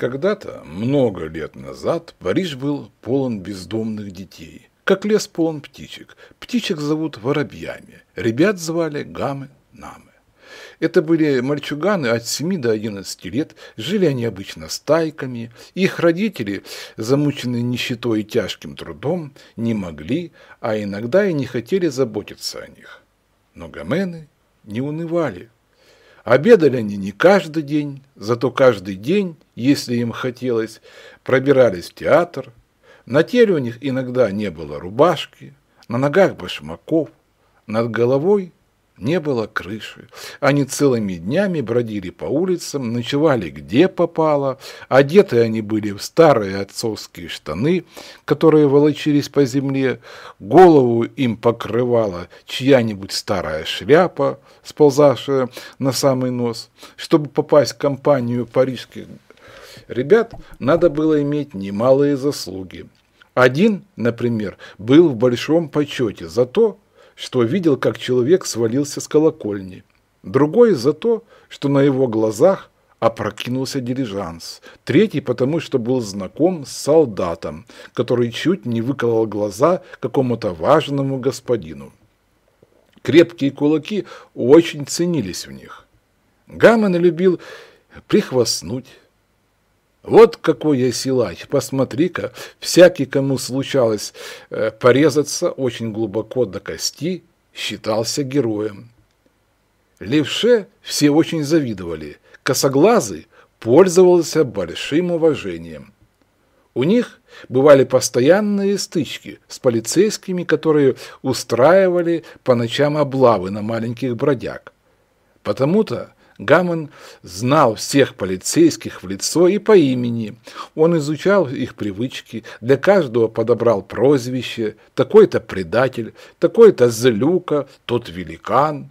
Когда-то, много лет назад, Париж был полон бездомных детей, как лес полон птичек. Птичек зовут воробьями, ребят звали гамы-намы. Это были мальчуганы от 7 до 11 лет, жили они обычно стайками, их родители, замученные нищетой и тяжким трудом, не могли, а иногда и не хотели заботиться о них. Но гамены не унывали. Обедали они не каждый день, зато каждый день, если им хотелось, пробирались в театр. На теле у них иногда не было рубашки, на ногах башмаков, над головой не было крыши. Они целыми днями бродили по улицам, ночевали где попало. Одеты они были в старые отцовские штаны, которые волочились по земле. Голову им покрывала чья-нибудь старая шляпа, сползавшая на самый нос. Чтобы попасть в компанию парижских ребят, надо было иметь немалые заслуги. Один, например, был в большом почете за то, что видел, как человек свалился с колокольни. Другой за то, что на его глазах опрокинулся дирижанс. Третий потому, что был знаком с солдатом, который чуть не выколол глаза какому-то важному господину. Крепкие кулаки очень ценились в них. Гаммон любил прихвастнуть, вот какой я силач, посмотри-ка, всякий, кому случалось э, порезаться очень глубоко до кости, считался героем. Левше все очень завидовали, косоглазый пользовался большим уважением. У них бывали постоянные стычки с полицейскими, которые устраивали по ночам облавы на маленьких бродяг. Потому-то Гамон знал всех полицейских в лицо и по имени. Он изучал их привычки, для каждого подобрал прозвище «такой-то предатель», «такой-то злюка», «тот великан»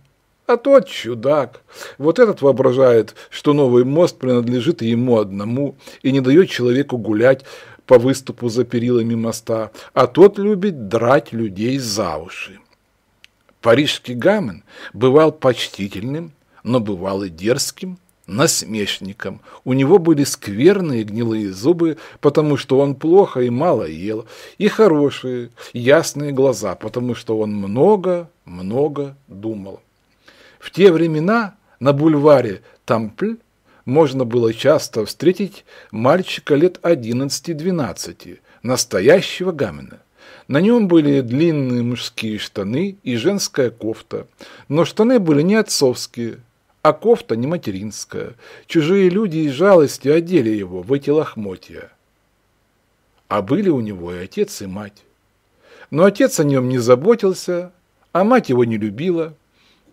а тот чудак. Вот этот воображает, что новый мост принадлежит ему одному и не дает человеку гулять по выступу за перилами моста, а тот любит драть людей за уши. Парижский Гамен бывал почтительным, но бывал и дерзким, насмешником. У него были скверные гнилые зубы, потому что он плохо и мало ел, и хорошие, ясные глаза, потому что он много-много думал. В те времена на бульваре Тампль можно было часто встретить мальчика лет 11-12, настоящего гамена. На нем были длинные мужские штаны и женская кофта, но штаны были не отцовские – а кофта не материнская. Чужие люди из жалости одели его в эти лохмотья. А были у него и отец, и мать. Но отец о нем не заботился, а мать его не любила,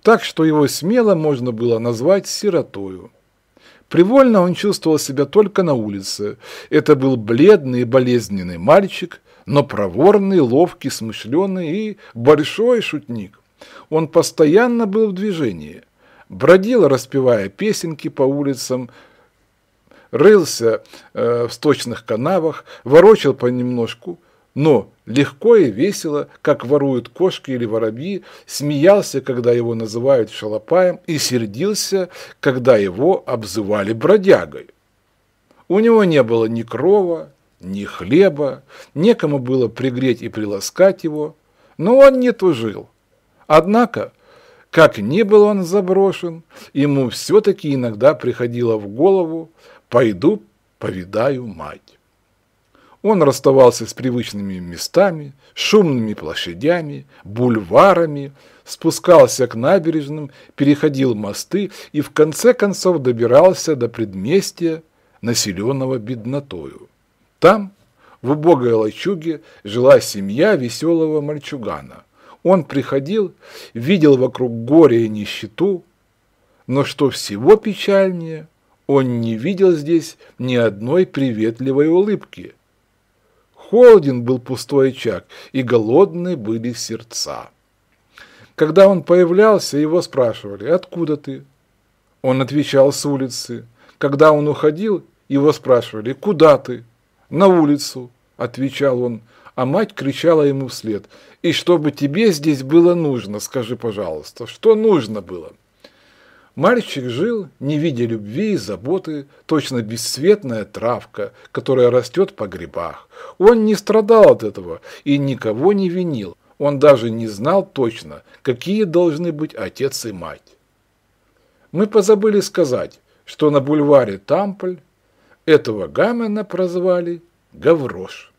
так что его смело можно было назвать сиротою. Привольно он чувствовал себя только на улице. Это был бледный и болезненный мальчик, но проворный, ловкий, смышленый и большой шутник. Он постоянно был в движении бродил, распевая песенки по улицам, рылся э, в сточных канавах, ворочал понемножку, но легко и весело, как воруют кошки или воробьи, смеялся, когда его называют шалопаем, и сердился, когда его обзывали бродягой. У него не было ни крова, ни хлеба, некому было пригреть и приласкать его, но он не тужил. Однако как ни был он заброшен, ему все-таки иногда приходило в голову «пойду повидаю мать». Он расставался с привычными местами, шумными площадями, бульварами, спускался к набережным, переходил мосты и в конце концов добирался до предместья, населенного беднотою. Там, в убогой лачуге, жила семья веселого мальчугана, он приходил, видел вокруг горе и нищету, но что всего печальнее, он не видел здесь ни одной приветливой улыбки. Холоден был пустой очаг, и голодны были сердца. Когда он появлялся, его спрашивали «Откуда ты?». Он отвечал с улицы. Когда он уходил, его спрашивали «Куда ты?». «На улицу», – отвечал он, а мать кричала ему вслед. «И что бы тебе здесь было нужно, скажи, пожалуйста, что нужно было?» Мальчик жил, не видя любви и заботы, точно бесцветная травка, которая растет по грибах. Он не страдал от этого и никого не винил. Он даже не знал точно, какие должны быть отец и мать. Мы позабыли сказать, что на бульваре Тампль этого Гамена прозвали Гаврош.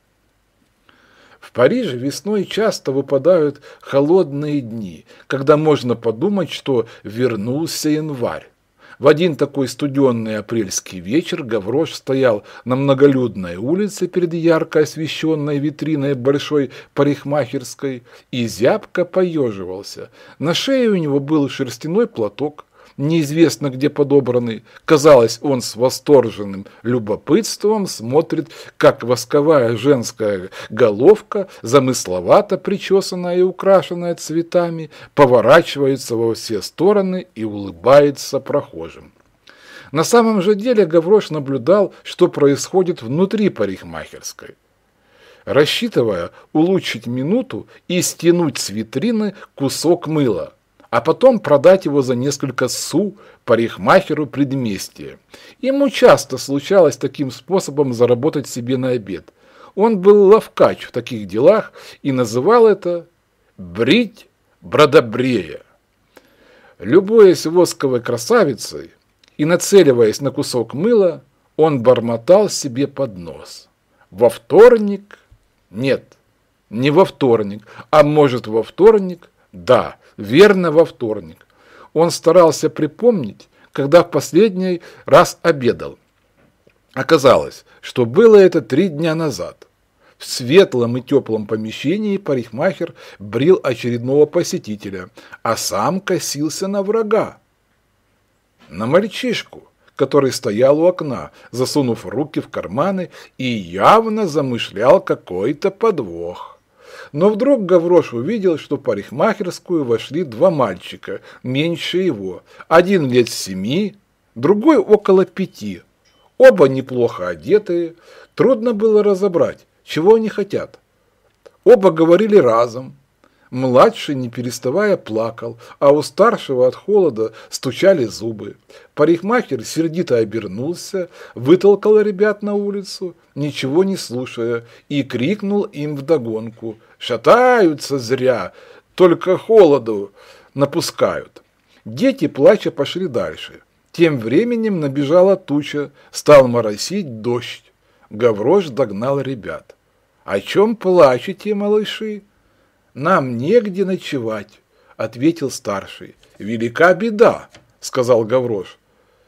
Париже весной часто выпадают холодные дни, когда можно подумать, что вернулся январь. В один такой студенный апрельский вечер Гаврош стоял на многолюдной улице перед ярко освещенной витриной большой парикмахерской и зябко поеживался. На шее у него был шерстяной платок, неизвестно где подобранный. Казалось, он с восторженным любопытством смотрит, как восковая женская головка, замысловато причесанная и украшенная цветами, поворачивается во все стороны и улыбается прохожим. На самом же деле Гаврош наблюдал, что происходит внутри парикмахерской рассчитывая улучшить минуту и стянуть с витрины кусок мыла а потом продать его за несколько су парикмахеру предместья. Ему часто случалось таким способом заработать себе на обед. Он был ловкач в таких делах и называл это «брить бродобрея». Любуясь восковой красавицей и нацеливаясь на кусок мыла, он бормотал себе под нос. «Во вторник? Нет, не во вторник, а может во вторник? Да, верно во вторник. Он старался припомнить, когда в последний раз обедал. Оказалось, что было это три дня назад. В светлом и теплом помещении парикмахер брил очередного посетителя, а сам косился на врага. На мальчишку, который стоял у окна, засунув руки в карманы и явно замышлял какой-то подвох. Но вдруг Гаврош увидел, что в парикмахерскую вошли два мальчика, меньше его. Один лет семи, другой около пяти. Оба неплохо одетые. Трудно было разобрать, чего они хотят. Оба говорили разом, Младший, не переставая, плакал, а у старшего от холода стучали зубы. Парикмахер сердито обернулся, вытолкал ребят на улицу, ничего не слушая, и крикнул им вдогонку. «Шатаются зря! Только холоду напускают!» Дети, плача, пошли дальше. Тем временем набежала туча, стал моросить дождь. Гаврош догнал ребят. «О чем плачете, малыши?» нам негде ночевать», – ответил старший. «Велика беда», – сказал Гаврош.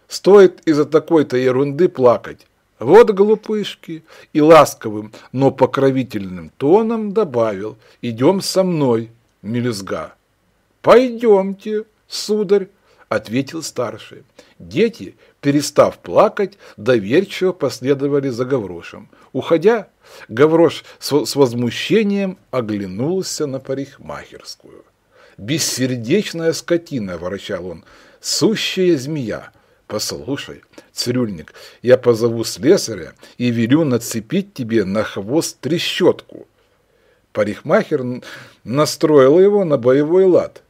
«Стоит из-за такой-то ерунды плакать. Вот глупышки!» И ласковым, но покровительным тоном добавил «Идем со мной, мелюзга». «Пойдемте, сударь», – ответил старший. Дети, перестав плакать, доверчиво последовали за Гаврошем. Уходя, Гаврош с возмущением оглянулся на парикмахерскую. «Бессердечная скотина!» – ворочал он. «Сущая змея! Послушай, цирюльник, я позову слесаря и велю нацепить тебе на хвост трещотку». Парикмахер настроил его на боевой лад.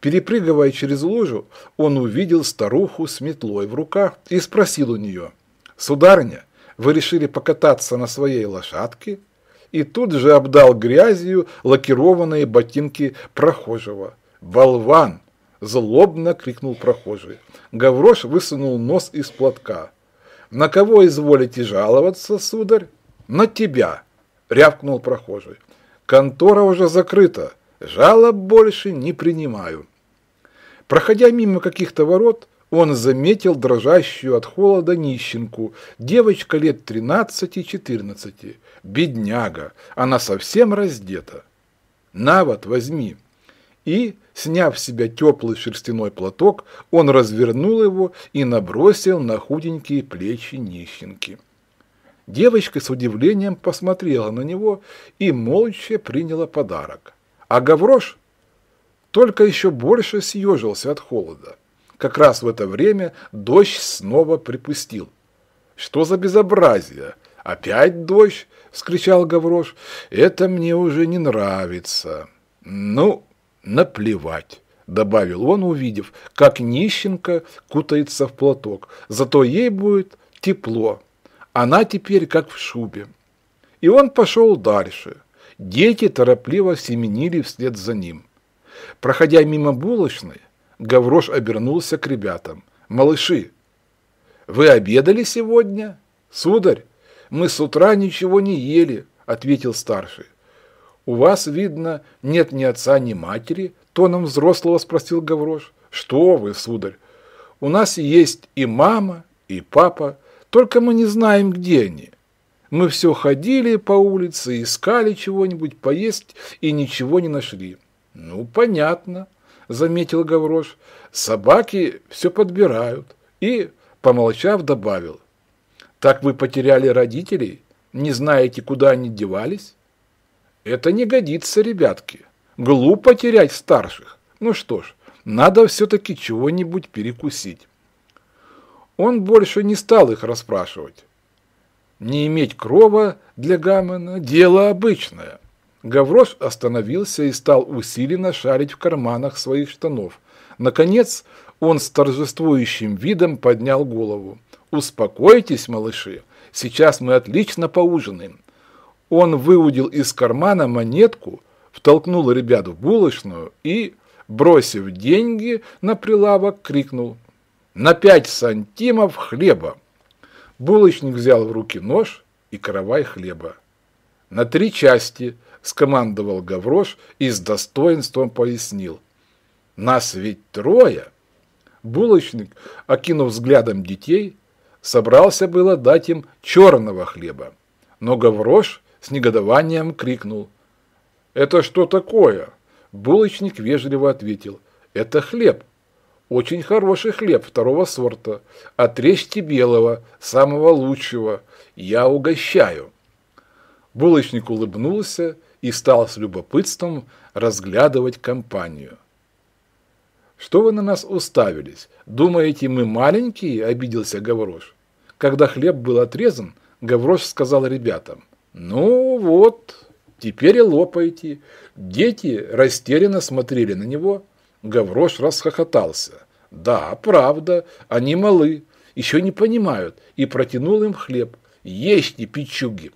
Перепрыгивая через лужу, он увидел старуху с метлой в руках и спросил у нее. «Сударыня, вы решили покататься на своей лошадке и тут же обдал грязью лакированные ботинки прохожего. «Болван!» – злобно крикнул прохожий. Гаврош высунул нос из платка. «На кого изволите жаловаться, сударь?» «На тебя!» – рявкнул прохожий. «Контора уже закрыта. Жалоб больше не принимаю». Проходя мимо каких-то ворот, он заметил дрожащую от холода нищенку, девочка лет 13-14. Бедняга, она совсем раздета. На вот, возьми. И, сняв с себя теплый шерстяной платок, он развернул его и набросил на худенькие плечи нищенки. Девочка с удивлением посмотрела на него и молча приняла подарок. А Гаврош только еще больше съежился от холода. Как раз в это время дождь снова припустил. «Что за безобразие? Опять дождь?» – вскричал Гаврош. «Это мне уже не нравится». «Ну, наплевать». — добавил он, увидев, как нищенка кутается в платок. «Зато ей будет тепло. Она теперь как в шубе». И он пошел дальше. Дети торопливо семенили вслед за ним. Проходя мимо булочной, Гаврош обернулся к ребятам. «Малыши, вы обедали сегодня?» «Сударь, мы с утра ничего не ели», – ответил старший. «У вас, видно, нет ни отца, ни матери?» – тоном взрослого спросил Гаврош. «Что вы, сударь, у нас есть и мама, и папа, только мы не знаем, где они. Мы все ходили по улице, искали чего-нибудь поесть и ничего не нашли». «Ну, понятно», заметил Гаврош, собаки все подбирают. И, помолчав, добавил, так вы потеряли родителей, не знаете, куда они девались? Это не годится, ребятки. Глупо терять старших. Ну что ж, надо все-таки чего-нибудь перекусить. Он больше не стал их расспрашивать. Не иметь крова для Гаммена – дело обычное. Гаврош остановился и стал усиленно шарить в карманах своих штанов. Наконец, он с торжествующим видом поднял голову. «Успокойтесь, малыши, сейчас мы отлично поужинаем». Он выудил из кармана монетку, втолкнул ребят в булочную и, бросив деньги на прилавок, крикнул «На пять сантимов хлеба!». Булочник взял в руки нож и каравай хлеба на три части, скомандовал Гаврош и с достоинством пояснил. Нас ведь трое. Булочник, окинув взглядом детей, собрался было дать им черного хлеба. Но Гаврош с негодованием крикнул. «Это что такое?» Булочник вежливо ответил. «Это хлеб. Очень хороший хлеб второго сорта. Отрежьте белого, самого лучшего. Я угощаю». Булочник улыбнулся и стал с любопытством разглядывать компанию. «Что вы на нас уставились? Думаете, мы маленькие?» – обиделся Гаврош. Когда хлеб был отрезан, Гаврош сказал ребятам, «Ну вот, теперь и лопайте». Дети растерянно смотрели на него. Гаврош расхохотался. «Да, правда, они малы, еще не понимают», и протянул им хлеб. «Ешьте, пичуги.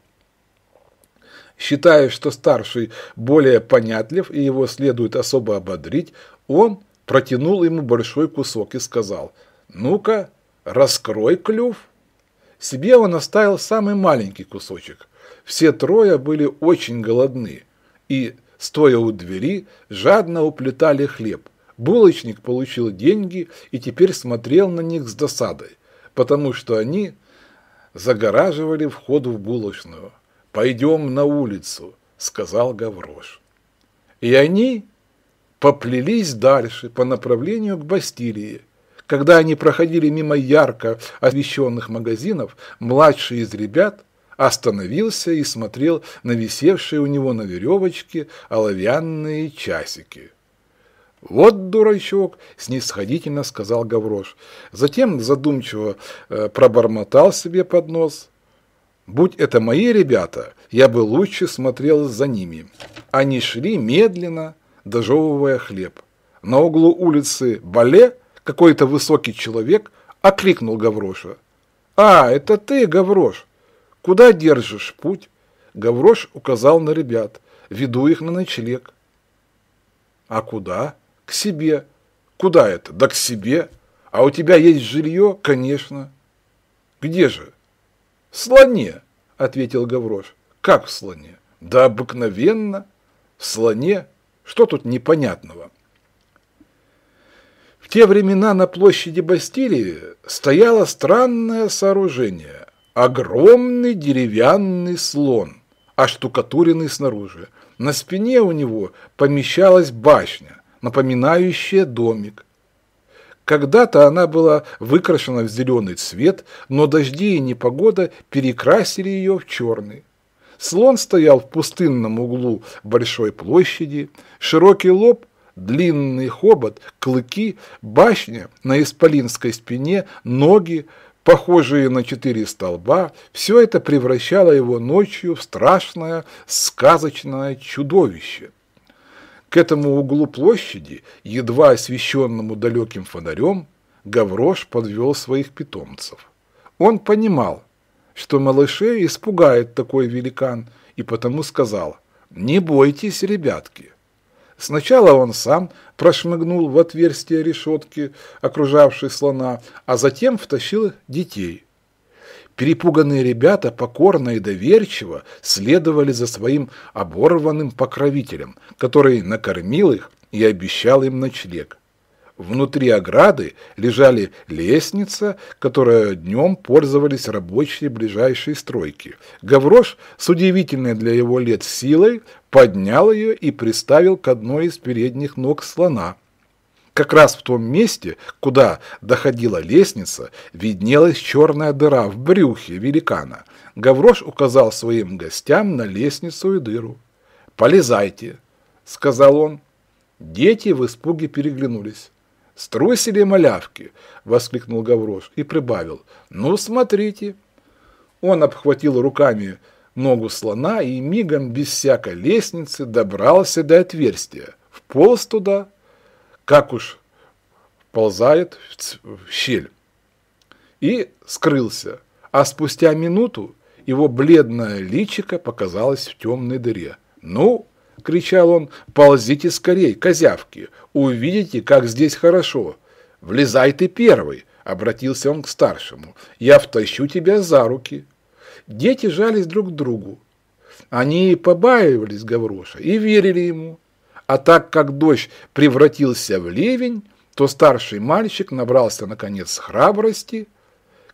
Считая, что старший более понятлив и его следует особо ободрить, он протянул ему большой кусок и сказал «Ну-ка, раскрой клюв». Себе он оставил самый маленький кусочек. Все трое были очень голодны и, стоя у двери, жадно уплетали хлеб. Булочник получил деньги и теперь смотрел на них с досадой, потому что они загораживали вход в булочную. «Пойдем на улицу», — сказал Гаврош. И они поплелись дальше по направлению к Бастилии. Когда они проходили мимо ярко освещенных магазинов, младший из ребят остановился и смотрел на висевшие у него на веревочке оловянные часики. «Вот дурачок!» – снисходительно сказал Гаврош. Затем задумчиво э, пробормотал себе под нос – Будь это мои ребята, я бы лучше смотрел за ними. Они шли медленно, дожевывая хлеб. На углу улицы Бале какой-то высокий человек окликнул Гавроша. «А, это ты, Гаврош! Куда держишь путь?» Гаврош указал на ребят. «Веду их на ночлег». «А куда?» «К себе». «Куда это?» «Да к себе». «А у тебя есть жилье?» «Конечно». «Где же?» слоне, ответил Гаврош. Как в слоне? Да обыкновенно. В слоне? Что тут непонятного? В те времена на площади Бастилии стояло странное сооружение. Огромный деревянный слон, оштукатуренный снаружи. На спине у него помещалась башня, напоминающая домик. Когда-то она была выкрашена в зеленый цвет, но дожди и непогода перекрасили ее в черный. Слон стоял в пустынном углу большой площади, широкий лоб, длинный хобот, клыки, башня на исполинской спине, ноги, похожие на четыре столба, все это превращало его ночью в страшное сказочное чудовище. К этому углу площади, едва освещенному далеким фонарем, Гаврош подвел своих питомцев. Он понимал, что малышей испугает такой великан, и потому сказал «Не бойтесь, ребятки». Сначала он сам прошмыгнул в отверстие решетки, окружавшей слона, а затем втащил детей – Перепуганные ребята покорно и доверчиво следовали за своим оборванным покровителем, который накормил их и обещал им ночлег. Внутри ограды лежали лестница, которая днем пользовались рабочие ближайшей стройки. Гаврош с удивительной для его лет силой поднял ее и приставил к одной из передних ног слона – как раз в том месте, куда доходила лестница, виднелась черная дыра в брюхе великана. Гаврош указал своим гостям на лестницу и дыру. «Полезайте», — сказал он. Дети в испуге переглянулись. «Струсили малявки!» — воскликнул Гаврош и прибавил. «Ну, смотрите!» Он обхватил руками ногу слона и мигом без всякой лестницы добрался до отверстия, вполз туда как уж ползает в щель. И скрылся. А спустя минуту его бледное личико показалось в темной дыре. «Ну!» – кричал он. «Ползите скорей, козявки! Увидите, как здесь хорошо! Влезай ты первый!» – обратился он к старшему. «Я втащу тебя за руки!» Дети жались друг к другу. Они побаивались Гавроша и верили ему. А так как дождь превратился в ливень, то старший мальчик набрался, наконец, храбрости.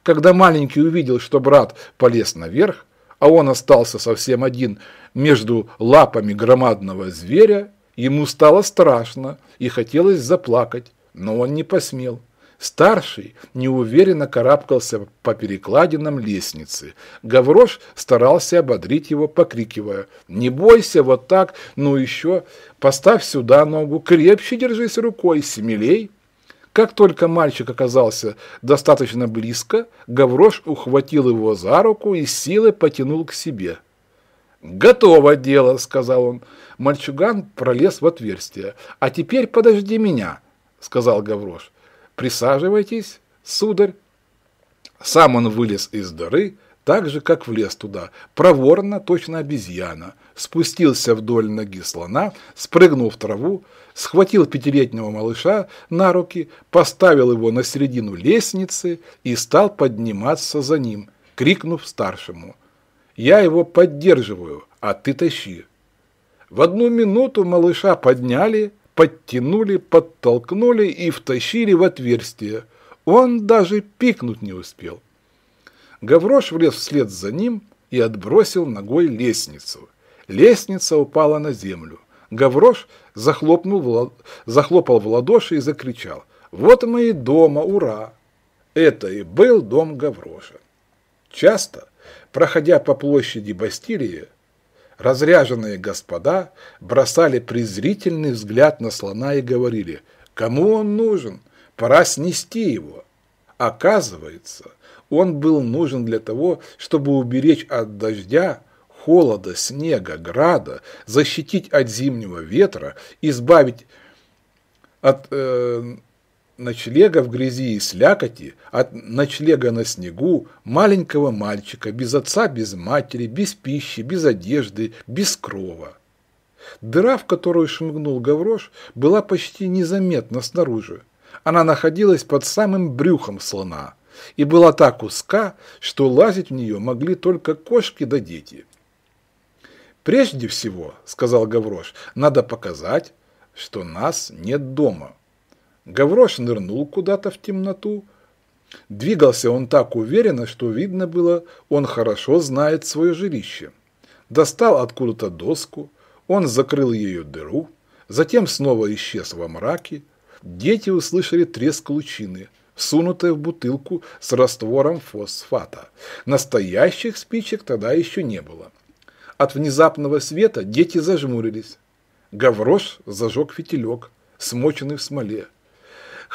Когда маленький увидел, что брат полез наверх, а он остался совсем один между лапами громадного зверя, ему стало страшно и хотелось заплакать, но он не посмел. Старший неуверенно карабкался по перекладинам лестницы. Гаврош старался ободрить его, покрикивая «Не бойся, вот так, ну еще, поставь сюда ногу, крепче держись рукой, смелей». Как только мальчик оказался достаточно близко, Гаврош ухватил его за руку и силой потянул к себе. «Готово дело», — сказал он. Мальчуган пролез в отверстие. «А теперь подожди меня», — сказал Гаврош. «Присаживайтесь, сударь». Сам он вылез из дыры, так же, как влез туда, проворно, точно обезьяна, спустился вдоль ноги слона, спрыгнул в траву, схватил пятилетнего малыша на руки, поставил его на середину лестницы и стал подниматься за ним, крикнув старшему «Я его поддерживаю, а ты тащи». В одну минуту малыша подняли – подтянули, подтолкнули и втащили в отверстие. Он даже пикнуть не успел. Гаврош влез вслед за ним и отбросил ногой лестницу. Лестница упала на землю. Гаврош захлопнул в лад... захлопал в ладоши и закричал. «Вот мы и дома, ура!» Это и был дом Гавроша. Часто, проходя по площади Бастилии, Разряженные господа бросали презрительный взгляд на слона и говорили, кому он нужен, пора снести его. Оказывается, он был нужен для того, чтобы уберечь от дождя, холода, снега, града, защитить от зимнего ветра, избавить от... Э, ночлега в грязи и слякоти, от ночлега на снегу, маленького мальчика, без отца, без матери, без пищи, без одежды, без крова. Дыра, в которую шмыгнул Гаврош, была почти незаметна снаружи. Она находилась под самым брюхом слона и была так узка, что лазить в нее могли только кошки да дети. «Прежде всего, — сказал Гаврош, — надо показать, что нас нет дома». Гаврош нырнул куда-то в темноту. Двигался он так уверенно, что видно было, он хорошо знает свое жилище. Достал откуда-то доску, он закрыл ее дыру, затем снова исчез во мраке. Дети услышали треск лучины, сунутой в бутылку с раствором фосфата. Настоящих спичек тогда еще не было. От внезапного света дети зажмурились. Гаврош зажег фитилек, смоченный в смоле.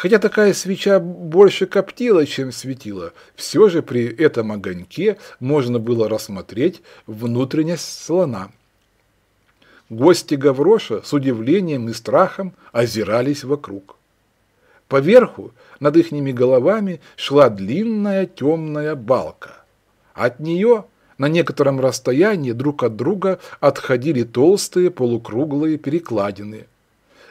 Хотя такая свеча больше коптила, чем светила, все же при этом огоньке можно было рассмотреть внутренность слона. Гости Гавроша с удивлением и страхом озирались вокруг. Поверху над ихними головами шла длинная темная балка. От нее на некотором расстоянии друг от друга отходили толстые полукруглые перекладины.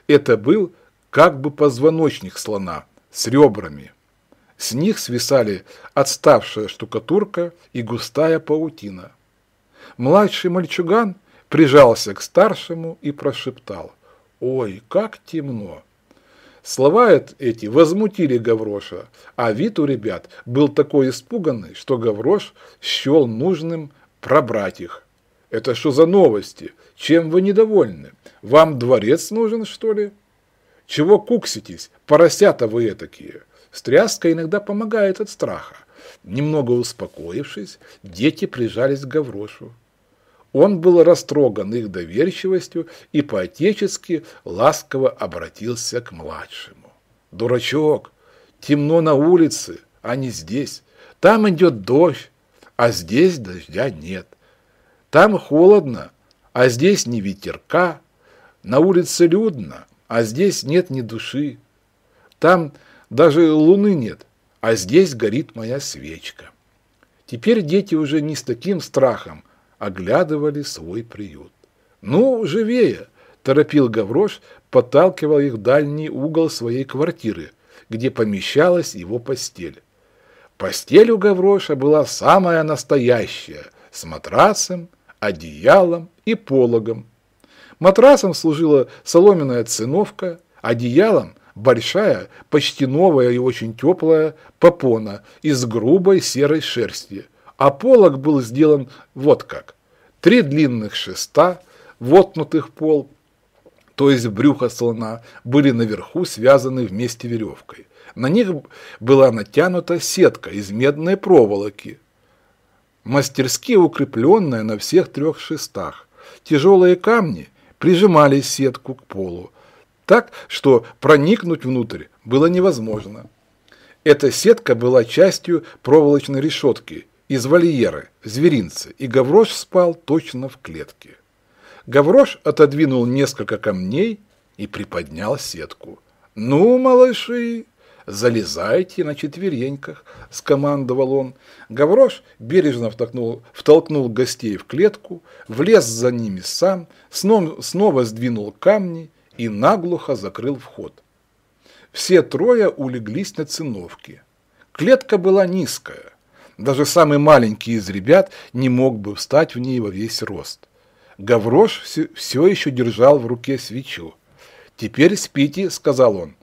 Это был как бы позвоночник слона, с ребрами. С них свисали отставшая штукатурка и густая паутина. Младший мальчуган прижался к старшему и прошептал «Ой, как темно!». Слова эти возмутили Гавроша, а вид у ребят был такой испуганный, что Гаврош счел нужным пробрать их. «Это что за новости? Чем вы недовольны? Вам дворец нужен, что ли?» Чего кукситесь, поросята вы такие? Стряска иногда помогает от страха. Немного успокоившись, дети прижались к Гаврошу. Он был растроган их доверчивостью и по-отечески ласково обратился к младшему. «Дурачок, темно на улице, а не здесь. Там идет дождь, а здесь дождя нет. Там холодно, а здесь не ветерка. На улице людно, а здесь нет ни души. Там даже луны нет, а здесь горит моя свечка. Теперь дети уже не с таким страхом оглядывали свой приют. «Ну, живее!» – торопил Гаврош, подталкивал их в дальний угол своей квартиры, где помещалась его постель. Постель у Гавроша была самая настоящая, с матрасом, одеялом и пологом, Матрасом служила соломенная циновка, одеялом – большая, почти новая и очень теплая попона из грубой серой шерсти, а полог был сделан вот как. Три длинных шеста, вотнутых пол, то есть брюхо слона, были наверху связаны вместе веревкой. На них была натянута сетка из медной проволоки, мастерски укрепленная на всех трех шестах. Тяжелые камни прижимали сетку к полу, так, что проникнуть внутрь было невозможно. Эта сетка была частью проволочной решетки из вольеры, зверинца, и Гаврош спал точно в клетке. Гаврош отодвинул несколько камней и приподнял сетку. «Ну, малыши, «Залезайте на четвереньках», – скомандовал он. Гаврош бережно втолкнул, втолкнул гостей в клетку, влез за ними сам, снова, снова сдвинул камни и наглухо закрыл вход. Все трое улеглись на циновке. Клетка была низкая. Даже самый маленький из ребят не мог бы встать в ней во весь рост. Гаврош все еще держал в руке свечу. «Теперь спите», – сказал он.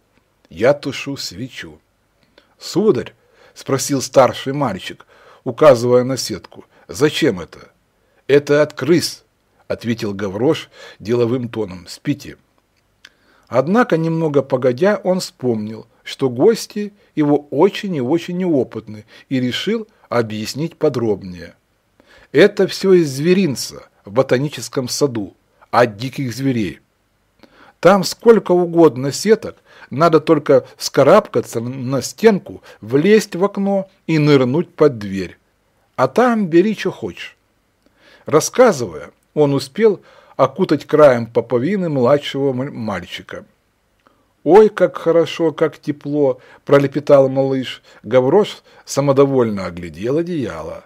Я тушу свечу. «Сударь?» – спросил старший мальчик, указывая на сетку. «Зачем это?» «Это от крыс», – ответил Гаврош деловым тоном. «Спите». Однако, немного погодя, он вспомнил, что гости его очень и очень неопытны, и решил объяснить подробнее. Это все из зверинца в ботаническом саду, от диких зверей. Там сколько угодно сеток, надо только вскарабкаться на стенку, влезть в окно и нырнуть под дверь. А там бери, что хочешь. Рассказывая, он успел окутать краем поповины младшего мальчика. «Ой, как хорошо, как тепло!» – пролепетал малыш. Гаврош самодовольно оглядел одеяло.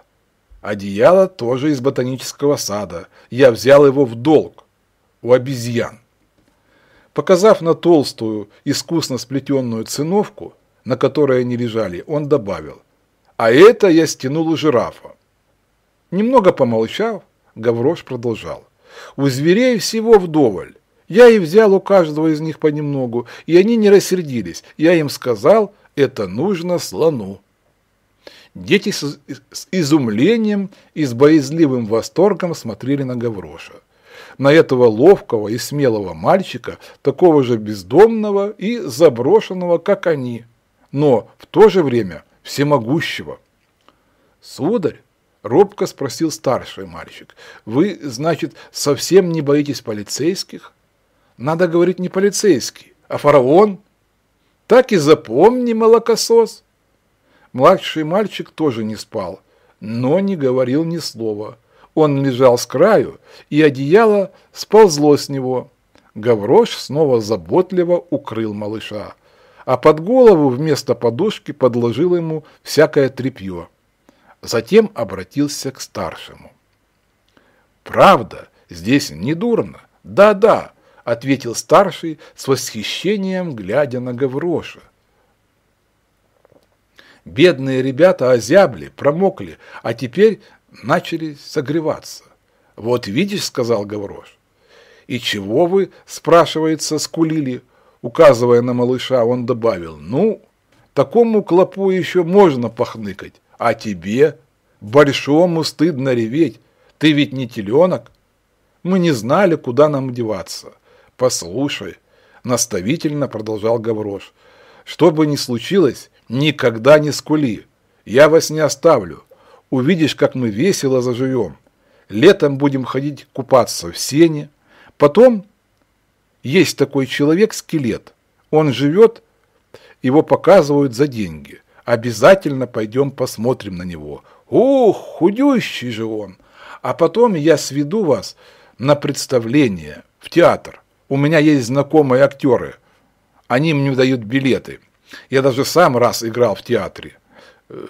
«Одеяло тоже из ботанического сада. Я взял его в долг у обезьян». Показав на толстую, искусно сплетенную циновку, на которой они лежали, он добавил, «А это я стянул у жирафа». Немного помолчав, Гаврош продолжал, «У зверей всего вдоволь. Я и взял у каждого из них понемногу, и они не рассердились. Я им сказал, это нужно слону». Дети с изумлением и с боязливым восторгом смотрели на Гавроша на этого ловкого и смелого мальчика, такого же бездомного и заброшенного, как они, но в то же время всемогущего. «Сударь?» – робко спросил старший мальчик. «Вы, значит, совсем не боитесь полицейских?» «Надо говорить не полицейский, а фараон». «Так и запомни, молокосос!» Младший мальчик тоже не спал, но не говорил ни слова – он лежал с краю, и одеяло сползло с него. Гаврош снова заботливо укрыл малыша, а под голову вместо подушки подложил ему всякое тряпье. Затем обратился к старшему. «Правда, здесь недурно. Да-да», – ответил старший с восхищением, глядя на Гавроша. Бедные ребята озябли, промокли, а теперь начали согреваться. «Вот видишь», — сказал Гаврош. «И чего вы?» — спрашивается, скулили. Указывая на малыша, он добавил, «Ну, такому клопу еще можно похныкать, а тебе, большому, стыдно реветь, ты ведь не теленок. Мы не знали, куда нам деваться. Послушай, наставительно продолжал Гаврош, что бы ни случилось, никогда не скули. Я вас не оставлю увидишь, как мы весело заживем. Летом будем ходить купаться в сене. Потом есть такой человек, скелет. Он живет, его показывают за деньги. Обязательно пойдем посмотрим на него. Ух, худющий же он. А потом я сведу вас на представление в театр. У меня есть знакомые актеры. Они мне дают билеты. Я даже сам раз играл в театре.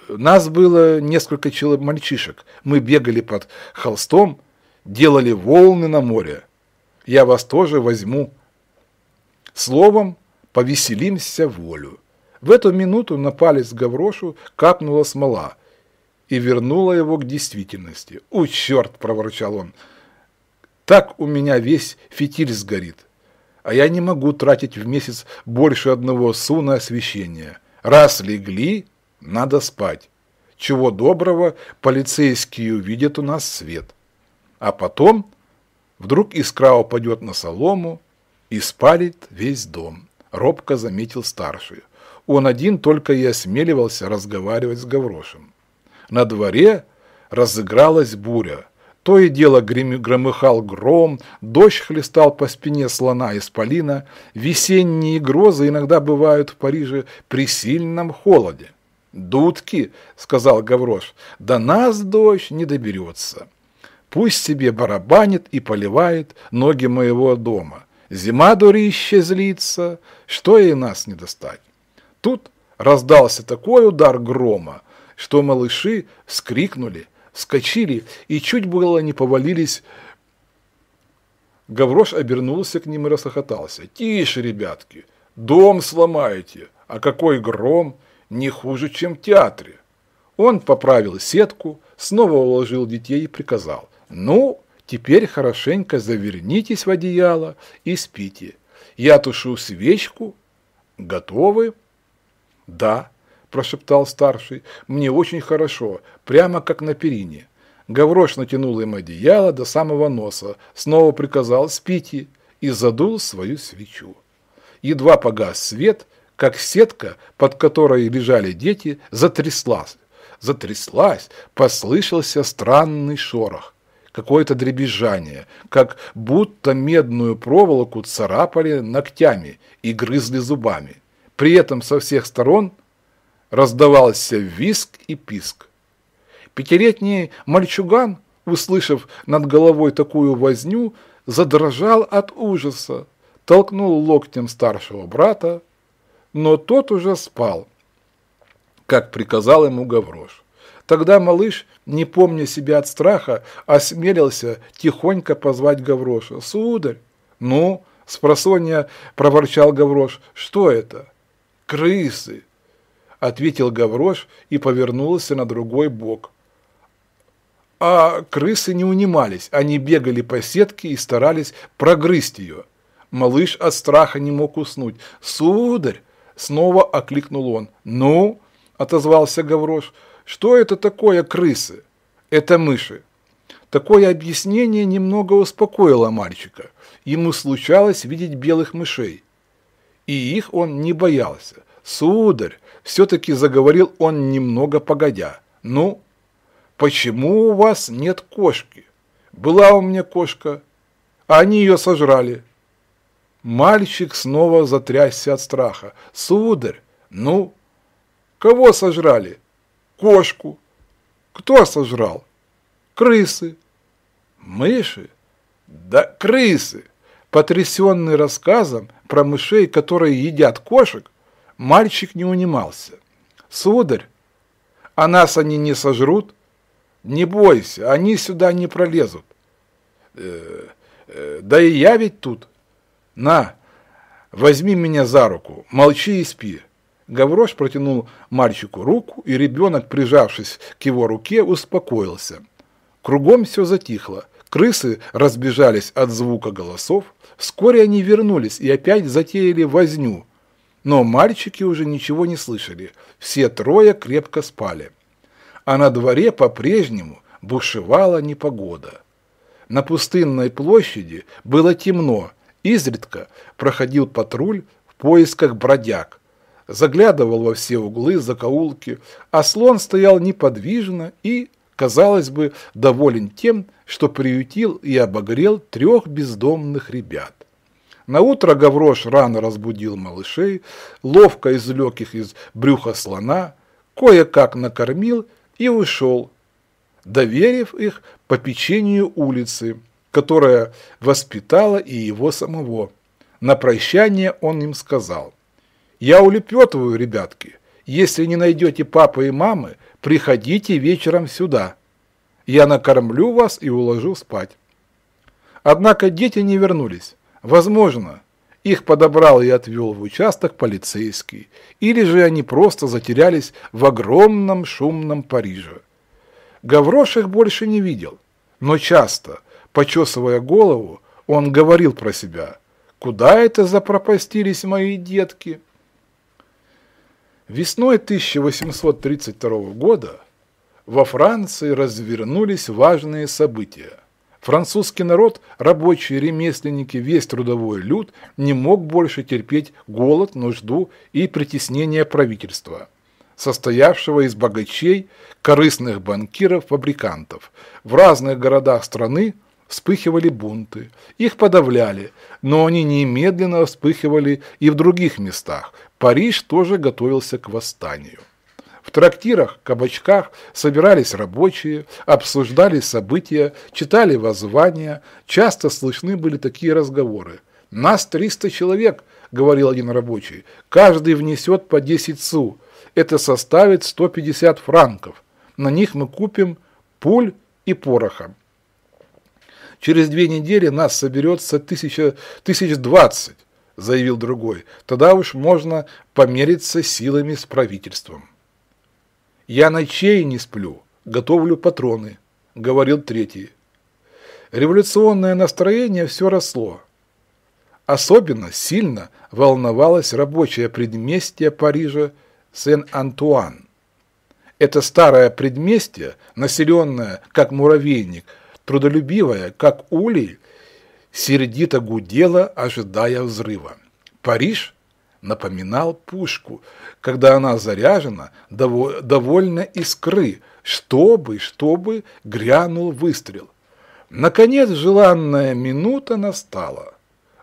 Нас было несколько человек мальчишек. Мы бегали под холстом, делали волны на море. Я вас тоже возьму. Словом, повеселимся волю. В эту минуту на палец Гаврошу капнула смола и вернула его к действительности. «У, черт!» – проворчал он. «Так у меня весь фитиль сгорит, а я не могу тратить в месяц больше одного су на освещение. Раз легли, надо спать. Чего доброго, полицейские увидят у нас свет. А потом вдруг искра упадет на солому и спалит весь дом, робко заметил старший. Он один только и осмеливался разговаривать с Гаврошем. На дворе разыгралась буря. То и дело грем... громыхал гром, дождь хлестал по спине слона исполина, весенние грозы иногда бывают в Париже при сильном холоде. «Дудки», — сказал Гаврош, — «до нас дождь не доберется. Пусть себе барабанит и поливает ноги моего дома. Зима дурище злится, что и нас не достать». Тут раздался такой удар грома, что малыши скрикнули, вскочили и чуть было не повалились Гаврош обернулся к ним и расхохотался. «Тише, ребятки! Дом сломаете! А какой гром!» не хуже, чем в театре. Он поправил сетку, снова уложил детей и приказал. «Ну, теперь хорошенько завернитесь в одеяло и спите. Я тушу свечку. Готовы?» «Да», – прошептал старший, – «мне очень хорошо, прямо как на перине». Гаврош натянул им одеяло до самого носа, снова приказал «спите» и задул свою свечу. Едва погас свет – как сетка, под которой лежали дети, затряслась. Затряслась, послышался странный шорох, какое-то дребезжание, как будто медную проволоку царапали ногтями и грызли зубами. При этом со всех сторон раздавался виск и писк. Пятилетний мальчуган, услышав над головой такую возню, задрожал от ужаса, толкнул локтем старшего брата, но тот уже спал, как приказал ему Гаврош. Тогда малыш, не помня себя от страха, осмелился тихонько позвать Гавроша. «Сударь!» «Ну?» – спросонья проворчал Гаврош. «Что это?» «Крысы!» – ответил Гаврош и повернулся на другой бок. А крысы не унимались, они бегали по сетке и старались прогрызть ее. Малыш от страха не мог уснуть. «Сударь!» Снова окликнул он. «Ну?» – отозвался Гаврош. «Что это такое крысы?» «Это мыши». Такое объяснение немного успокоило мальчика. Ему случалось видеть белых мышей. И их он не боялся. «Сударь!» – все-таки заговорил он немного погодя. «Ну?» «Почему у вас нет кошки?» «Была у меня кошка, а они ее сожрали». Мальчик снова затрясся от страха. «Сударь, ну? Кого сожрали? Кошку. Кто сожрал? Крысы. Мыши? Да крысы!» Потрясенный рассказом про мышей, которые едят кошек, мальчик не унимался. «Сударь, а нас они не сожрут? Не бойся, они сюда не пролезут. Э -э -э, да и я ведь тут». «На, возьми меня за руку, молчи и спи». Гаврош протянул мальчику руку, и ребенок, прижавшись к его руке, успокоился. Кругом все затихло. Крысы разбежались от звука голосов. Вскоре они вернулись и опять затеяли возню. Но мальчики уже ничего не слышали. Все трое крепко спали. А на дворе по-прежнему бушевала непогода. На пустынной площади было темно, Изредка проходил патруль в поисках бродяг, заглядывал во все углы, закоулки, а слон стоял неподвижно и, казалось бы, доволен тем, что приютил и обогрел трех бездомных ребят. На утро Гаврош рано разбудил малышей, ловко извлек их из брюха слона, кое-как накормил и ушел, доверив их попечению улицы, которая воспитала и его самого. На прощание он им сказал, «Я улепетываю, ребятки. Если не найдете папы и мамы, приходите вечером сюда. Я накормлю вас и уложу спать». Однако дети не вернулись. Возможно, их подобрал и отвел в участок полицейский, или же они просто затерялись в огромном шумном Париже. Гаврош их больше не видел, но часто – Почесывая голову, он говорил про себя. «Куда это запропастились мои детки?» Весной 1832 года во Франции развернулись важные события. Французский народ, рабочие, ремесленники, весь трудовой люд не мог больше терпеть голод, нужду и притеснение правительства, состоявшего из богачей, корыстных банкиров, фабрикантов. В разных городах страны – вспыхивали бунты. Их подавляли, но они немедленно вспыхивали и в других местах. Париж тоже готовился к восстанию. В трактирах, кабачках собирались рабочие, обсуждали события, читали воззвания. Часто слышны были такие разговоры. «Нас 300 человек», – говорил один рабочий, – «каждый внесет по 10 су. Это составит 150 франков. На них мы купим пуль и порохом. Через две недели нас соберется тысяча, тысяч двадцать, заявил другой. Тогда уж можно помериться силами с правительством. Я ночей не сплю, готовлю патроны, говорил третий. Революционное настроение все росло. Особенно сильно волновалось рабочее предместье Парижа Сен-Антуан. Это старое предместье, населенное, как муравейник, трудолюбивая, как улей, сердито гудела, ожидая взрыва. Париж напоминал пушку, когда она заряжена дов довольно искры, чтобы, чтобы грянул выстрел. Наконец желанная минута настала.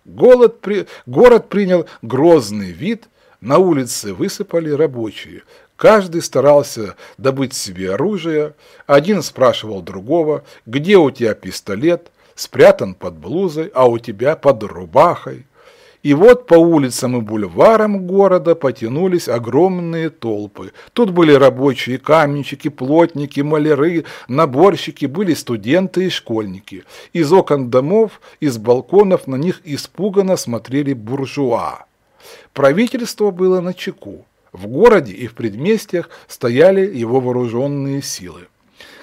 Голод при... Город принял грозный вид, на улице высыпали рабочие, Каждый старался добыть себе оружие, один спрашивал другого, где у тебя пистолет, спрятан под блузой, а у тебя под рубахой. И вот по улицам и бульварам города потянулись огромные толпы. Тут были рабочие, каменщики, плотники, маляры, наборщики, были студенты и школьники. Из окон домов, из балконов на них испуганно смотрели буржуа. Правительство было на чеку. В городе и в предместьях стояли его вооруженные силы.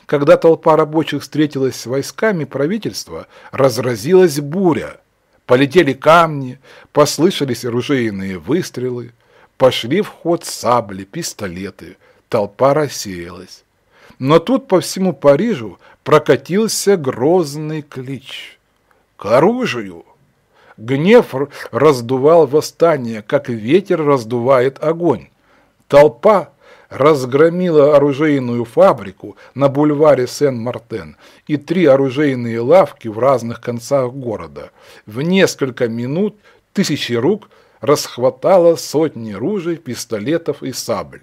Когда толпа рабочих встретилась с войсками правительства, разразилась буря. Полетели камни, послышались оружейные выстрелы, пошли в ход сабли, пистолеты. Толпа рассеялась. Но тут по всему Парижу прокатился грозный клич. «К оружию!» Гнев раздувал восстание, как ветер раздувает огонь. Толпа разгромила оружейную фабрику на бульваре Сен-Мартен и три оружейные лавки в разных концах города. В несколько минут тысячи рук расхватало сотни ружей, пистолетов и сабль.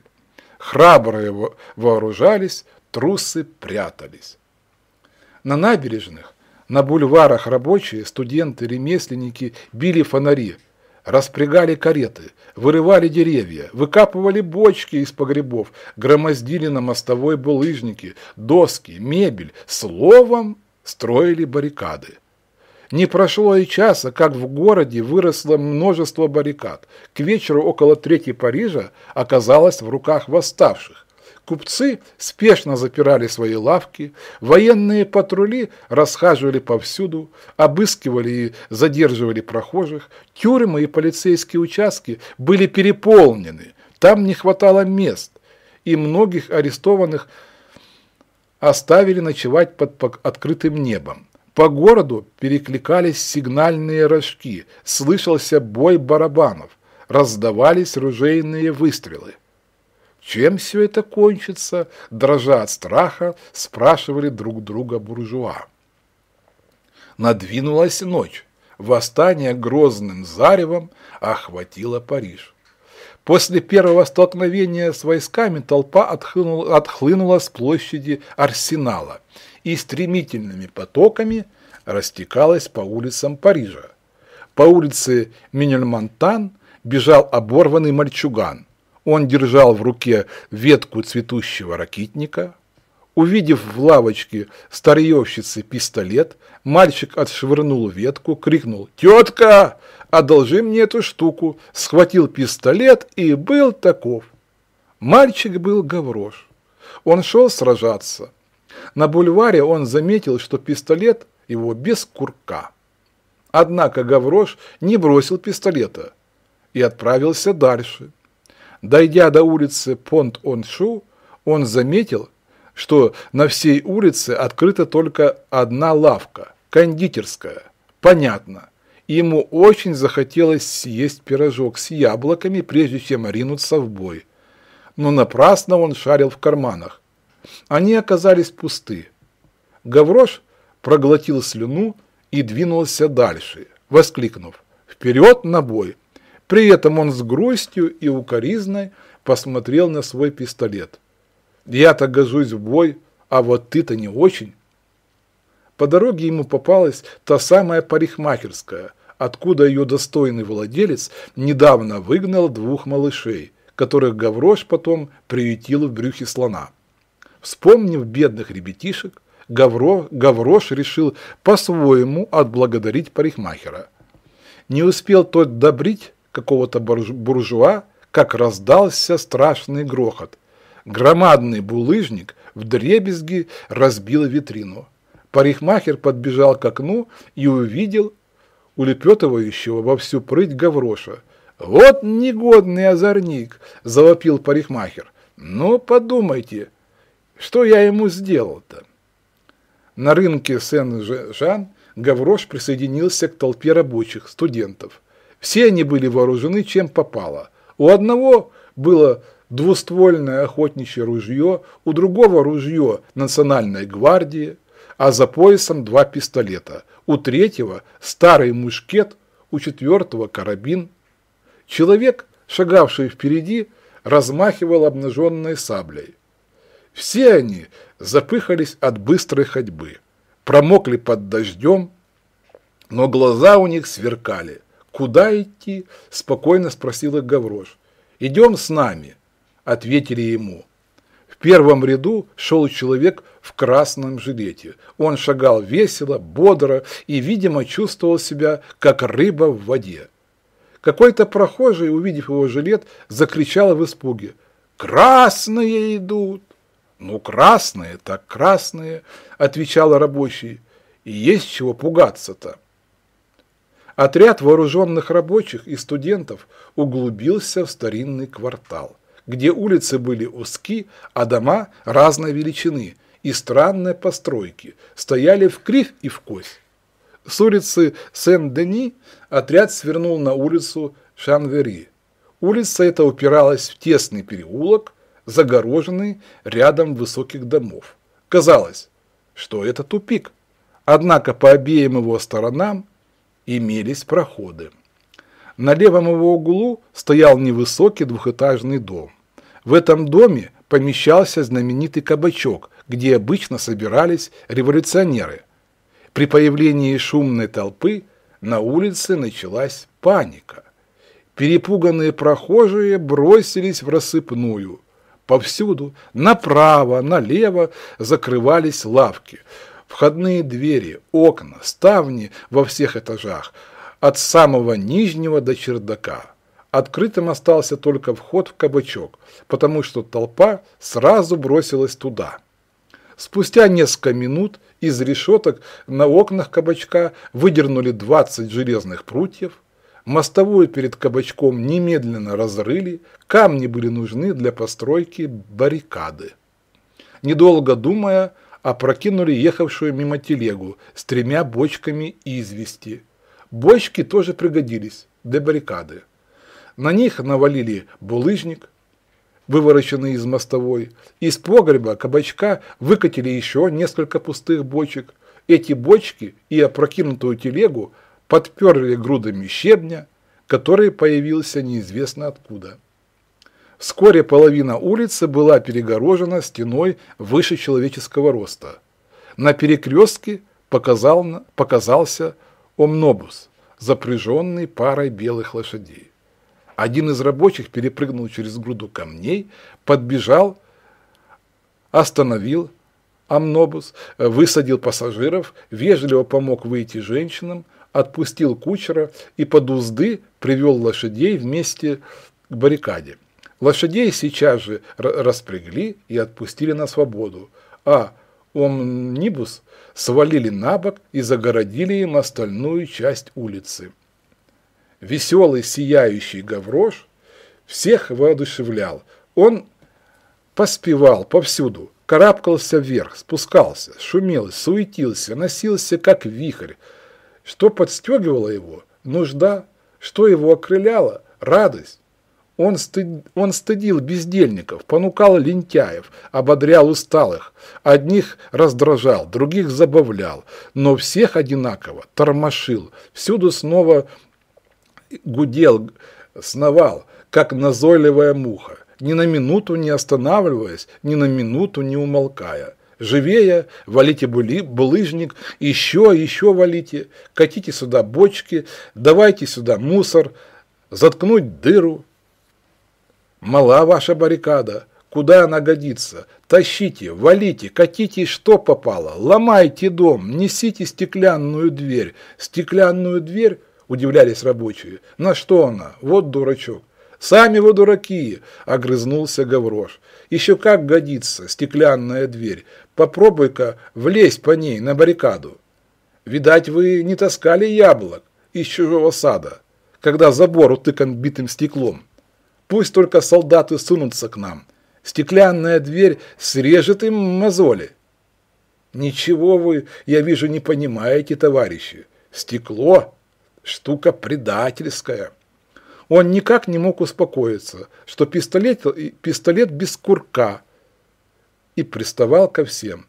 Храбрые вооружались, трусы прятались. На набережных, на бульварах рабочие, студенты, ремесленники били фонари – Распрягали кареты, вырывали деревья, выкапывали бочки из погребов, громоздили на мостовой булыжники, доски, мебель, словом, строили баррикады. Не прошло и часа, как в городе выросло множество баррикад. К вечеру около трети Парижа оказалось в руках восставших. Купцы спешно запирали свои лавки, военные патрули расхаживали повсюду, обыскивали и задерживали прохожих, тюрьмы и полицейские участки были переполнены, там не хватало мест, и многих арестованных оставили ночевать под открытым небом. По городу перекликались сигнальные рожки, слышался бой барабанов, раздавались ружейные выстрелы. Чем все это кончится, дрожа от страха, спрашивали друг друга буржуа. Надвинулась ночь. Восстание грозным заревом охватило Париж. После первого столкновения с войсками толпа отхлынула, отхлынула с площади Арсенала и стремительными потоками растекалась по улицам Парижа. По улице Минельмонтан бежал оборванный мальчуган – он держал в руке ветку цветущего ракитника. Увидев в лавочке старьевщицы пистолет, мальчик отшвырнул ветку, крикнул «Тетка, одолжи мне эту штуку!» Схватил пистолет и был таков. Мальчик был Гаврош. Он шел сражаться. На бульваре он заметил, что пистолет его без курка. Однако Гаврош не бросил пистолета и отправился дальше. Дойдя до улицы Понт-он-Шу, он заметил, что на всей улице открыта только одна лавка, кондитерская. Понятно. Ему очень захотелось съесть пирожок с яблоками, прежде чем ринуться в бой. Но напрасно он шарил в карманах. Они оказались пусты. Гаврош проглотил слюну и двинулся дальше, воскликнув «Вперед на бой!» При этом он с грустью и укоризной посмотрел на свой пистолет. «Я-то газуюсь в бой, а вот ты-то не очень». По дороге ему попалась та самая парикмахерская, откуда ее достойный владелец недавно выгнал двух малышей, которых Гаврош потом приютил в брюхе слона. Вспомнив бедных ребятишек, Гавро, Гаврош решил по-своему отблагодарить парикмахера. Не успел тот добрить, какого-то буржуа, как раздался страшный грохот. Громадный булыжник в дребезги разбил витрину. Парикмахер подбежал к окну и увидел улепетывающего во всю прыть гавроша. «Вот негодный озорник!» – завопил парикмахер. «Ну, подумайте, что я ему сделал-то?» На рынке Сен-Жан Гаврош присоединился к толпе рабочих, студентов. Все они были вооружены чем попало. У одного было двуствольное охотничье ружье, у другого ружье национальной гвардии, а за поясом два пистолета, у третьего старый мушкет, у четвертого карабин. Человек, шагавший впереди, размахивал обнаженной саблей. Все они запыхались от быстрой ходьбы, промокли под дождем, но глаза у них сверкали – «Куда идти?» – спокойно спросила Гаврош. «Идем с нами», – ответили ему. В первом ряду шел человек в красном жилете. Он шагал весело, бодро и, видимо, чувствовал себя, как рыба в воде. Какой-то прохожий, увидев его жилет, закричал в испуге. «Красные идут!» «Ну, красные, так красные!» – отвечал рабочий. «И есть чего пугаться-то!» Отряд вооруженных рабочих и студентов углубился в старинный квартал, где улицы были узки, а дома разной величины и странной постройки, стояли в кривь и в кость. С улицы Сен-Дени отряд свернул на улицу Шанвери. Улица эта упиралась в тесный переулок, загороженный рядом высоких домов. Казалось, что это тупик. Однако по обеим его сторонам имелись проходы. На левом его углу стоял невысокий двухэтажный дом. В этом доме помещался знаменитый кабачок, где обычно собирались революционеры. При появлении шумной толпы на улице началась паника. Перепуганные прохожие бросились в рассыпную. Повсюду, направо, налево закрывались лавки – Входные двери, окна, ставни во всех этажах, от самого нижнего до чердака. Открытым остался только вход в кабачок, потому что толпа сразу бросилась туда. Спустя несколько минут из решеток на окнах кабачка выдернули 20 железных прутьев, мостовую перед кабачком немедленно разрыли, камни были нужны для постройки баррикады. Недолго думая, опрокинули ехавшую мимо телегу с тремя бочками извести. Бочки тоже пригодились для баррикады. На них навалили булыжник, вывороченный из мостовой. Из погреба кабачка выкатили еще несколько пустых бочек. Эти бочки и опрокинутую телегу подперли грудами щебня, который появился неизвестно откуда. Вскоре половина улицы была перегорожена стеной выше человеческого роста. На перекрестке показал, показался омнобус, запряженный парой белых лошадей. Один из рабочих перепрыгнул через груду камней, подбежал, остановил омнобус, высадил пассажиров, вежливо помог выйти женщинам, отпустил кучера и под узды привел лошадей вместе к баррикаде. Лошадей сейчас же распрягли и отпустили на свободу, а омнибус свалили на бок и загородили им остальную часть улицы. Веселый сияющий гаврош всех воодушевлял. Он поспевал повсюду, карабкался вверх, спускался, шумел, суетился, носился как вихрь. Что подстегивало его? Нужда. Что его окрыляло? Радость. Он, стыд... он стыдил бездельников, понукал лентяев, ободрял усталых. Одних раздражал, других забавлял, но всех одинаково тормошил. Всюду снова гудел, сновал, как назойливая муха, ни на минуту не останавливаясь, ни на минуту не умолкая. Живее, валите були, булыжник, еще, еще валите, катите сюда бочки, давайте сюда мусор, заткнуть дыру, Мала ваша баррикада. Куда она годится? Тащите, валите, катите, что попало. Ломайте дом, несите стеклянную дверь. Стеклянную дверь? Удивлялись рабочие. На что она? Вот дурачок. «Сами вы дураки!» – огрызнулся Гаврош. «Еще как годится стеклянная дверь. Попробуй-ка влезь по ней на баррикаду. Видать, вы не таскали яблок из чужого сада, когда забор утыкан битым стеклом». Пусть только солдаты сунутся к нам. Стеклянная дверь срежет им мозоли. Ничего вы, я вижу, не понимаете, товарищи. Стекло – штука предательская. Он никак не мог успокоиться, что пистолет, э, пистолет без курка. И приставал ко всем.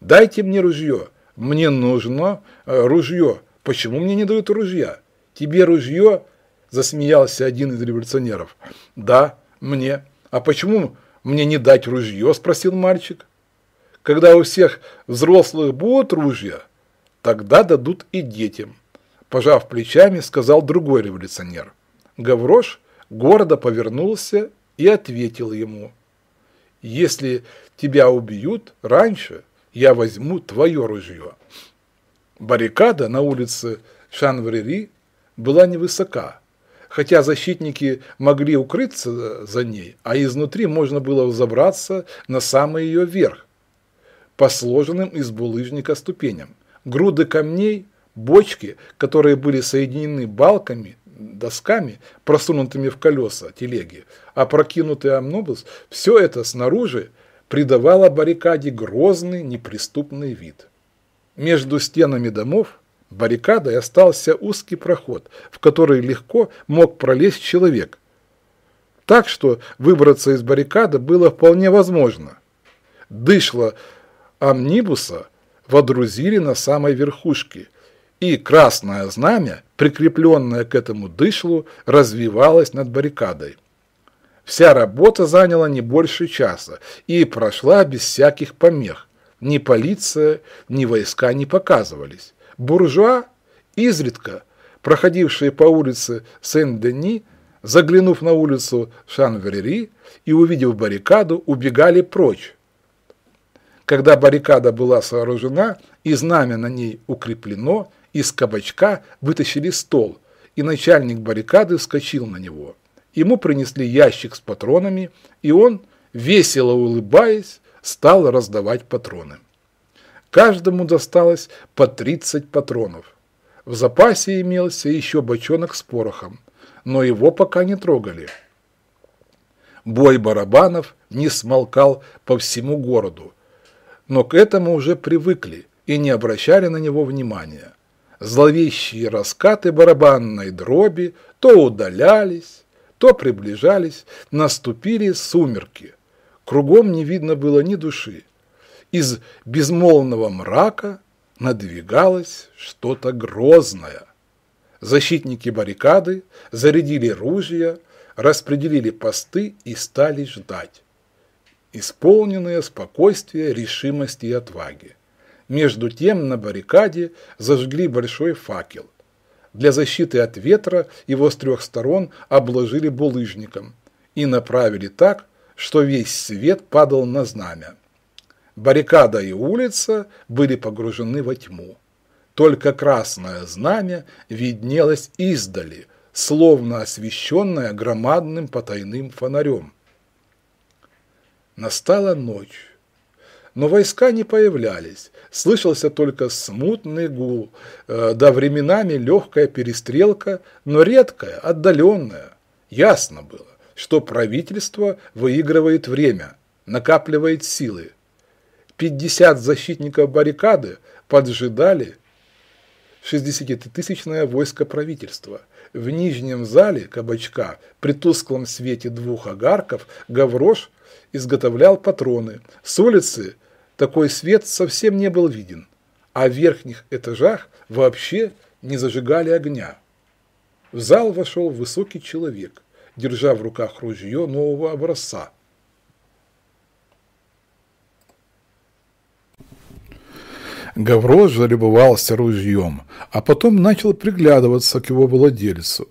«Дайте мне ружье. Мне нужно э, ружье. Почему мне не дают ружья? Тебе ружье – засмеялся один из революционеров. «Да, мне. А почему мне не дать ружье?» – спросил мальчик. «Когда у всех взрослых будут ружья, тогда дадут и детям», – пожав плечами, сказал другой революционер. Гаврош гордо повернулся и ответил ему. «Если тебя убьют раньше, я возьму твое ружье». Баррикада на улице Шанврери была невысока, хотя защитники могли укрыться за ней, а изнутри можно было взобраться на самый ее верх, по сложенным из булыжника ступеням. Груды камней, бочки, которые были соединены балками, досками, просунутыми в колеса телеги, а прокинутый амнобус, все это снаружи придавало баррикаде грозный неприступный вид. Между стенами домов Баррикадой остался узкий проход, в который легко мог пролезть человек. Так что выбраться из баррикады было вполне возможно. Дышло амнибуса водрузили на самой верхушке, и красное знамя, прикрепленное к этому дышлу, развивалось над баррикадой. Вся работа заняла не больше часа и прошла без всяких помех. Ни полиция, ни войска не показывались буржуа, изредка проходившие по улице Сен-Дени, заглянув на улицу Шанверери и увидев баррикаду, убегали прочь. Когда баррикада была сооружена и знамя на ней укреплено, из кабачка вытащили стол, и начальник баррикады вскочил на него. Ему принесли ящик с патронами, и он, весело улыбаясь, стал раздавать патроны. Каждому досталось по 30 патронов. В запасе имелся еще бочонок с порохом, но его пока не трогали. Бой барабанов не смолкал по всему городу, но к этому уже привыкли и не обращали на него внимания. Зловещие раскаты барабанной дроби то удалялись, то приближались, наступили сумерки. Кругом не видно было ни души из безмолвного мрака надвигалось что-то грозное. Защитники баррикады зарядили ружья, распределили посты и стали ждать, исполненные спокойствие, решимости и отваги. Между тем на баррикаде зажгли большой факел. Для защиты от ветра его с трех сторон обложили булыжником и направили так, что весь свет падал на знамя. Баррикада и улица были погружены во тьму. Только красное знамя виднелось издали, словно освещенное громадным потайным фонарем. Настала ночь. Но войска не появлялись, слышался только смутный гул, э, да временами легкая перестрелка, но редкая, отдаленная. Ясно было, что правительство выигрывает время, накапливает силы, 50 защитников баррикады поджидали 60-тысячное войско правительства. В нижнем зале кабачка при тусклом свете двух огарков Гаврош изготовлял патроны. С улицы такой свет совсем не был виден, а в верхних этажах вообще не зажигали огня. В зал вошел высокий человек, держа в руках ружье нового образца – Гаврош залюбовался ружьем, а потом начал приглядываться к его владельцу.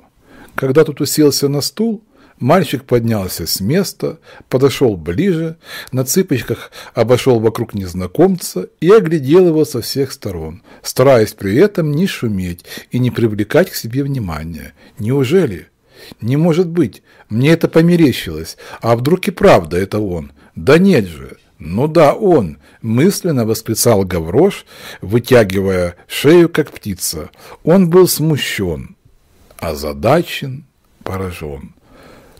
Когда тот уселся на стул, мальчик поднялся с места, подошел ближе, на цыпочках обошел вокруг незнакомца и оглядел его со всех сторон, стараясь при этом не шуметь и не привлекать к себе внимания. Неужели? Не может быть, мне это померещилось, а вдруг и правда это он? Да нет же! «Ну да, он!» – мысленно восклицал Гаврош, вытягивая шею, как птица. Он был смущен, озадачен, поражен.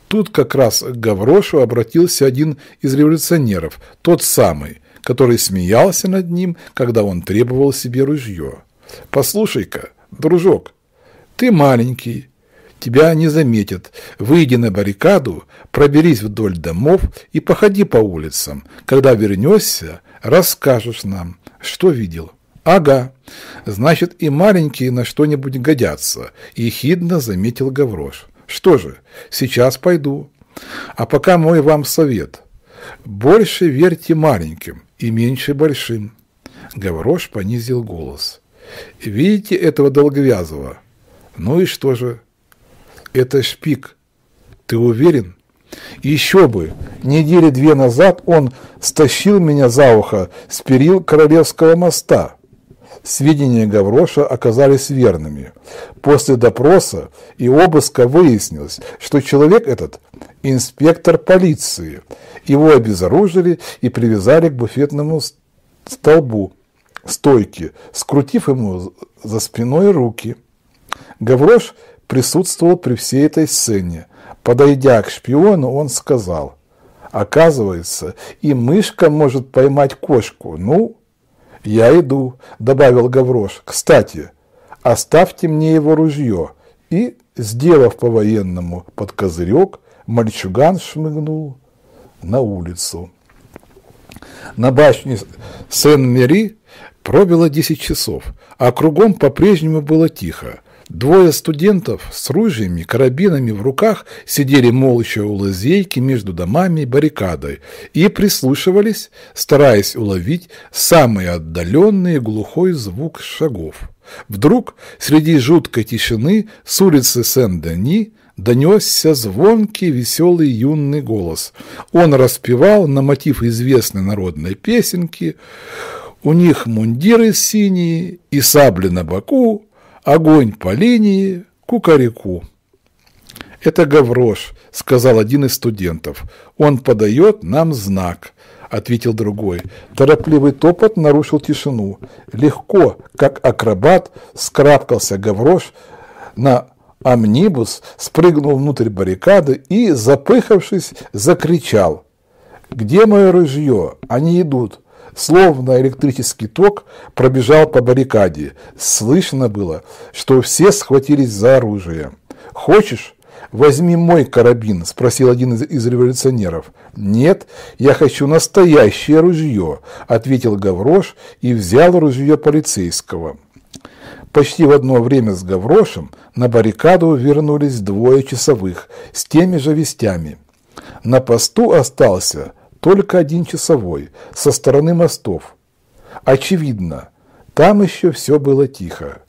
Тут как раз к Гаврошу обратился один из революционеров, тот самый, который смеялся над ним, когда он требовал себе ружье. «Послушай-ка, дружок, ты маленький, тебя не заметят. Выйди на баррикаду, проберись вдоль домов и походи по улицам. Когда вернешься, расскажешь нам, что видел». «Ага, значит, и маленькие на что-нибудь годятся», – И ехидно заметил Гаврош. «Что же, сейчас пойду. А пока мой вам совет. Больше верьте маленьким и меньше большим». Гаврош понизил голос. «Видите этого долговязого? Ну и что же? это шпик. Ты уверен? Еще бы, недели две назад он стащил меня за ухо с перил Королевского моста. Сведения Гавроша оказались верными. После допроса и обыска выяснилось, что человек этот – инспектор полиции. Его обезоружили и привязали к буфетному столбу стойки, скрутив ему за спиной руки. Гаврош – присутствовал при всей этой сцене. Подойдя к шпиону, он сказал, «Оказывается, и мышка может поймать кошку. Ну, я иду», – добавил Гаврош. «Кстати, оставьте мне его ружье». И, сделав по-военному под козырек, мальчуган шмыгнул на улицу. На башне Сен-Мери пробило 10 часов, а кругом по-прежнему было тихо. Двое студентов с ружьями, карабинами в руках сидели молча у лазейки между домами и баррикадой и прислушивались, стараясь уловить самый отдаленный глухой звук шагов. Вдруг среди жуткой тишины с улицы Сен-Дени донесся звонкий, веселый юный голос. Он распевал на мотив известной народной песенки «У них мундиры синие и сабли на боку, Огонь по линии, кукареку. Это Гаврош, сказал один из студентов. Он подает нам знак, ответил другой. Торопливый топот нарушил тишину. Легко, как акробат, скрабкался Гаврош на амнибус, спрыгнул внутрь баррикады и, запыхавшись, закричал. «Где мое ружье? Они идут!» Словно электрический ток пробежал по баррикаде. Слышно было, что все схватились за оружие. «Хочешь?» «Возьми мой карабин», – спросил один из, из революционеров. «Нет, я хочу настоящее ружье», – ответил Гаврош и взял ружье полицейского. Почти в одно время с Гаврошем на баррикаду вернулись двое часовых с теми же вестями. На посту остался только один часовой, со стороны мостов. Очевидно, там еще все было тихо.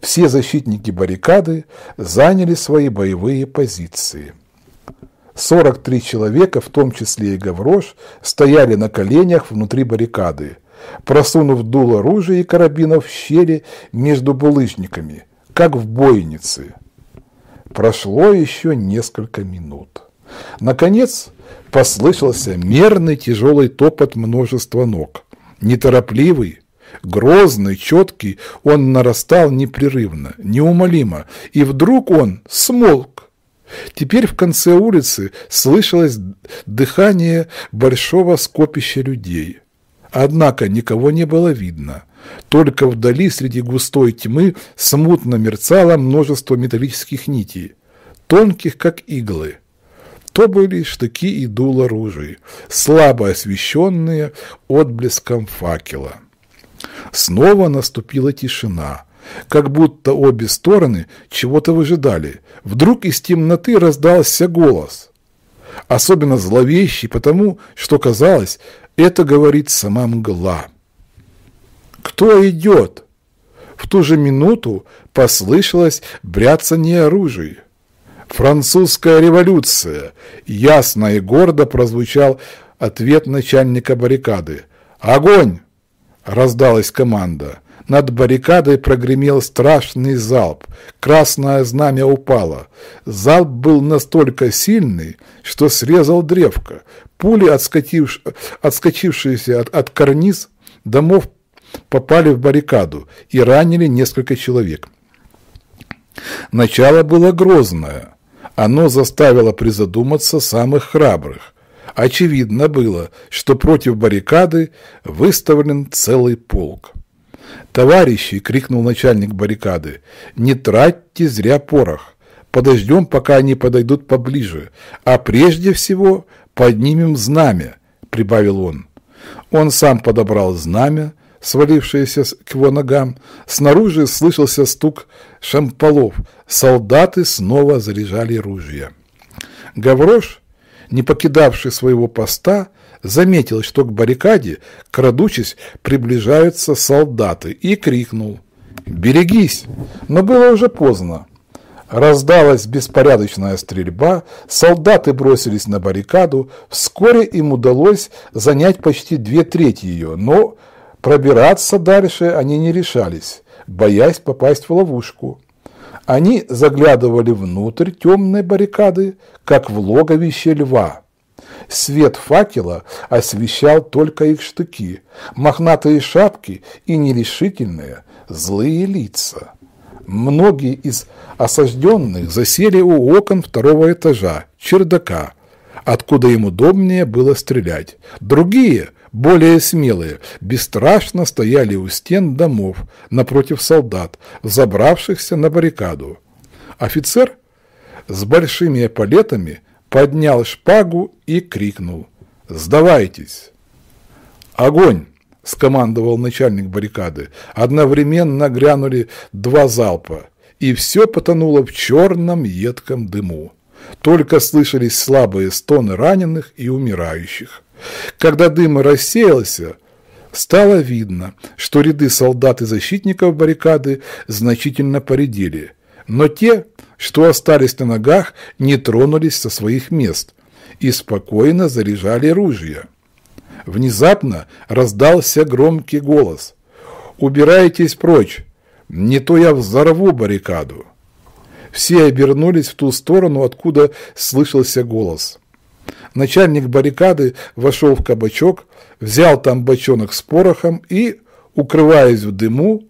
Все защитники баррикады заняли свои боевые позиции. 43 человека, в том числе и Гаврош, стояли на коленях внутри баррикады, просунув дуло оружия и карабинов в щели между булыжниками, как в бойнице. Прошло еще несколько минут. Наконец, послышался мерный тяжелый топот множества ног. Неторопливый, грозный, четкий, он нарастал непрерывно, неумолимо, и вдруг он смолк. Теперь в конце улицы слышалось дыхание большого скопища людей. Однако никого не было видно. Только вдали среди густой тьмы смутно мерцало множество металлических нитей, тонких как иглы. То были штыки и дуло ружей, слабо освещенные отблеском факела. Снова наступила тишина, как будто обе стороны чего-то выжидали. Вдруг из темноты раздался голос, особенно зловещий, потому что, казалось, это говорит сама мгла. «Кто идет?» В ту же минуту послышалось бряцание оружия. «Французская революция!» Ясно и гордо прозвучал ответ начальника баррикады. «Огонь!» – раздалась команда. Над баррикадой прогремел страшный залп. Красное знамя упало. Залп был настолько сильный, что срезал древко. Пули, отскочивш... отскочившиеся от... от карниз домов, попали в баррикаду и ранили несколько человек. Начало было грозное. Оно заставило призадуматься самых храбрых. Очевидно было, что против баррикады выставлен целый полк. «Товарищи!» – крикнул начальник баррикады. «Не тратьте зря порох. Подождем, пока они подойдут поближе. А прежде всего поднимем знамя», – прибавил он. Он сам подобрал знамя, свалившиеся к его ногам. Снаружи слышался стук шамполов. Солдаты снова заряжали ружья. Гаврош, не покидавший своего поста, заметил, что к баррикаде, крадучись, приближаются солдаты, и крикнул «Берегись!». Но было уже поздно. Раздалась беспорядочная стрельба, солдаты бросились на баррикаду, вскоре им удалось занять почти две трети ее, но Пробираться дальше они не решались, боясь попасть в ловушку. Они заглядывали внутрь темной баррикады, как в логовище льва. Свет факела освещал только их штыки, мохнатые шапки и нерешительные, злые лица. Многие из осажденных засели у окон второго этажа, чердака, откуда им удобнее было стрелять. Другие более смелые бесстрашно стояли у стен домов напротив солдат, забравшихся на баррикаду. Офицер с большими палетами поднял шпагу и крикнул «Сдавайтесь!». «Огонь!» – скомандовал начальник баррикады. Одновременно грянули два залпа, и все потонуло в черном едком дыму. Только слышались слабые стоны раненых и умирающих. Когда дым рассеялся, стало видно, что ряды солдат и защитников баррикады значительно поредели, но те, что остались на ногах, не тронулись со своих мест и спокойно заряжали ружья. Внезапно раздался громкий голос «Убирайтесь прочь! Не то я взорву баррикаду!» Все обернулись в ту сторону, откуда слышался голос начальник баррикады вошел в кабачок, взял там бочонок с порохом и, укрываясь в дыму,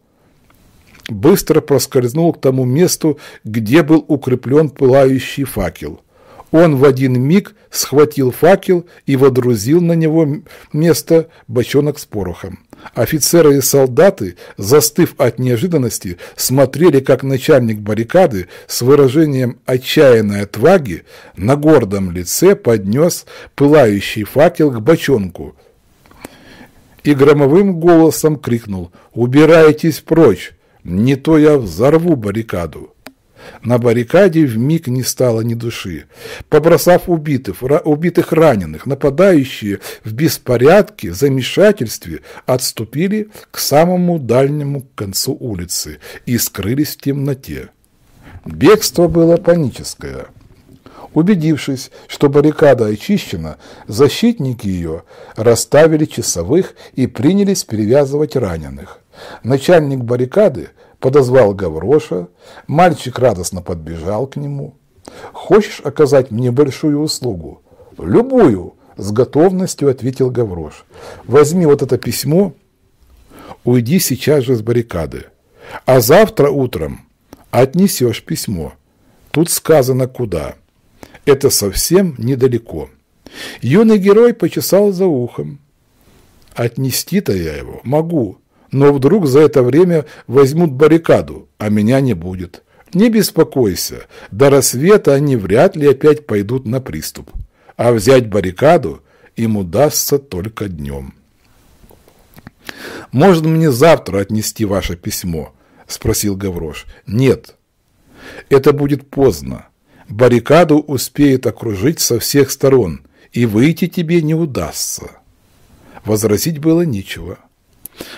быстро проскользнул к тому месту, где был укреплен пылающий факел – он в один миг схватил факел и водрузил на него место бочонок с порохом. Офицеры и солдаты, застыв от неожиданности, смотрели, как начальник баррикады с выражением отчаянной отваги на гордом лице поднес пылающий факел к бочонку и громовым голосом крикнул «Убирайтесь прочь! Не то я взорву баррикаду!» На баррикаде в миг не стало ни души. Побросав убитых, убитых раненых, нападающие в беспорядке, замешательстве отступили к самому дальнему концу улицы и скрылись в темноте. Бегство было паническое. Убедившись, что баррикада очищена, защитники ее расставили часовых и принялись перевязывать раненых. Начальник баррикады, подозвал Гавроша, мальчик радостно подбежал к нему. «Хочешь оказать мне большую услугу?» «Любую!» – с готовностью ответил Гаврош. «Возьми вот это письмо, уйди сейчас же с баррикады, а завтра утром отнесешь письмо. Тут сказано куда. Это совсем недалеко». Юный герой почесал за ухом. «Отнести-то я его могу, но вдруг за это время возьмут баррикаду, а меня не будет. Не беспокойся, до рассвета они вряд ли опять пойдут на приступ. А взять баррикаду им удастся только днем. «Можно мне завтра отнести ваше письмо?» – спросил Гаврош. «Нет. Это будет поздно. Баррикаду успеет окружить со всех сторон, и выйти тебе не удастся». Возразить было нечего.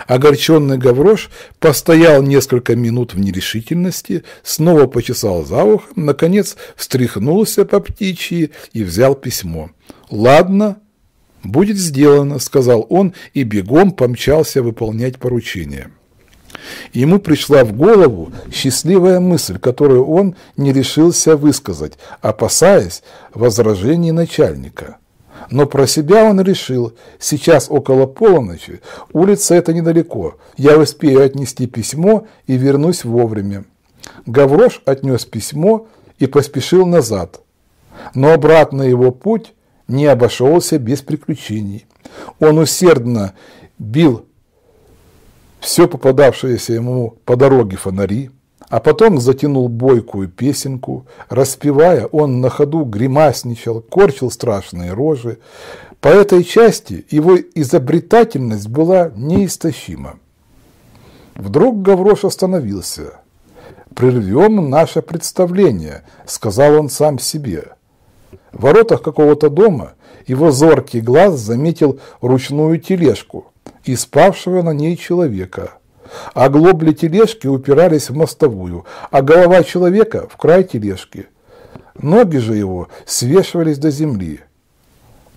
Огорченный Гаврош постоял несколько минут в нерешительности, снова почесал за ухом, наконец встряхнулся по птичьи и взял письмо. «Ладно, будет сделано», – сказал он и бегом помчался выполнять поручение. Ему пришла в голову счастливая мысль, которую он не решился высказать, опасаясь возражений начальника. Но про себя он решил, сейчас около полуночи, улица это недалеко, я успею отнести письмо и вернусь вовремя. Гаврош отнес письмо и поспешил назад. Но обратно его путь не обошелся без приключений. Он усердно бил все попадавшиеся ему по дороге фонари, а потом затянул бойкую песенку. Распевая, он на ходу гримасничал, корчил страшные рожи. По этой части его изобретательность была неистощима. Вдруг Гаврош остановился. «Прервем наше представление», – сказал он сам себе. В воротах какого-то дома его зоркий глаз заметил ручную тележку и спавшего на ней человека – а глобли тележки упирались в мостовую, а голова человека в край тележки. Ноги же его свешивались до земли.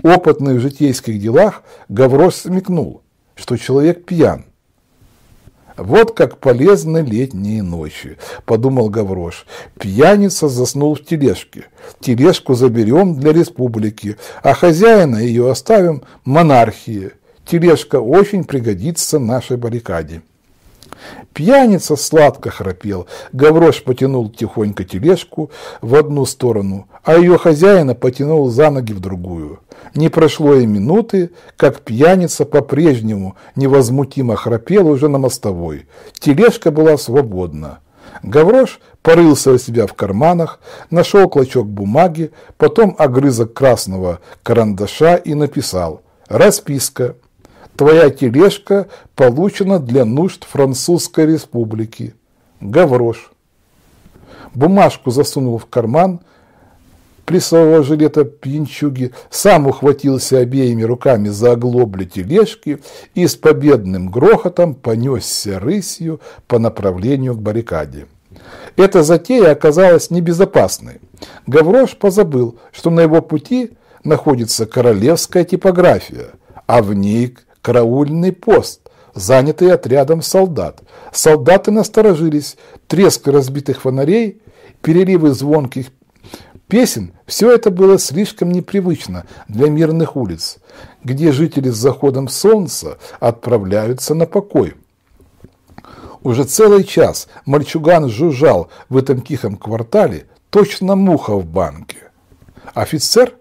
Опытный в житейских делах Гаврош смекнул, что человек пьян. «Вот как полезны летние ночи», – подумал Гаврош. Пьяница заснул в тележке. Тележку заберем для республики, а хозяина ее оставим монархии. Тележка очень пригодится нашей баррикаде. Пьяница сладко храпел. Гаврош потянул тихонько тележку в одну сторону, а ее хозяина потянул за ноги в другую. Не прошло и минуты, как пьяница по-прежнему невозмутимо храпел уже на мостовой. Тележка была свободна. Гаврош порылся у себя в карманах, нашел клочок бумаги, потом огрызок красного карандаша и написал «Расписка». Твоя тележка получена для нужд Французской республики. Гаврош. Бумажку засунул в карман плесового жилета пьянчуги, сам ухватился обеими руками за оглобли тележки и с победным грохотом понесся рысью по направлению к баррикаде. Эта затея оказалась небезопасной. Гаврош позабыл, что на его пути находится королевская типография, а в ней караульный пост, занятый отрядом солдат. Солдаты насторожились, треск разбитых фонарей, переливы звонких песен – все это было слишком непривычно для мирных улиц, где жители с заходом солнца отправляются на покой. Уже целый час мальчуган жужжал в этом тихом квартале, точно муха в банке. Офицер,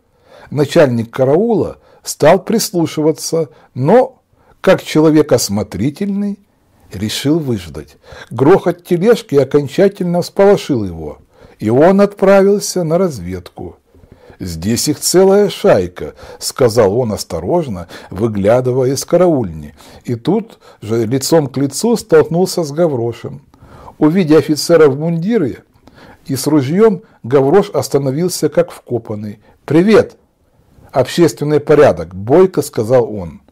начальник караула, стал прислушиваться, но, как человек осмотрительный, решил выждать. Грохот тележки окончательно всполошил его, и он отправился на разведку. «Здесь их целая шайка», – сказал он осторожно, выглядывая из караульни. И тут же лицом к лицу столкнулся с Гаврошем. Увидя офицера в мундире и с ружьем, Гаврош остановился как вкопанный. «Привет!» общественный порядок», – бойко сказал он.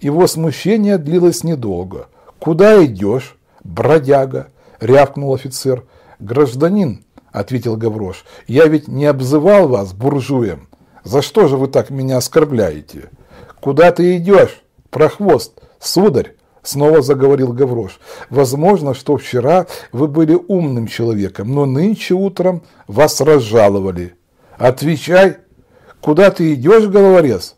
Его смущение длилось недолго. «Куда идешь, бродяга?» – рявкнул офицер. «Гражданин», – ответил Гаврош, – «я ведь не обзывал вас буржуем. За что же вы так меня оскорбляете?» «Куда ты идешь, прохвост, сударь?» – снова заговорил Гаврош. «Возможно, что вчера вы были умным человеком, но нынче утром вас разжаловали». «Отвечай, «Куда ты идешь, головорез?»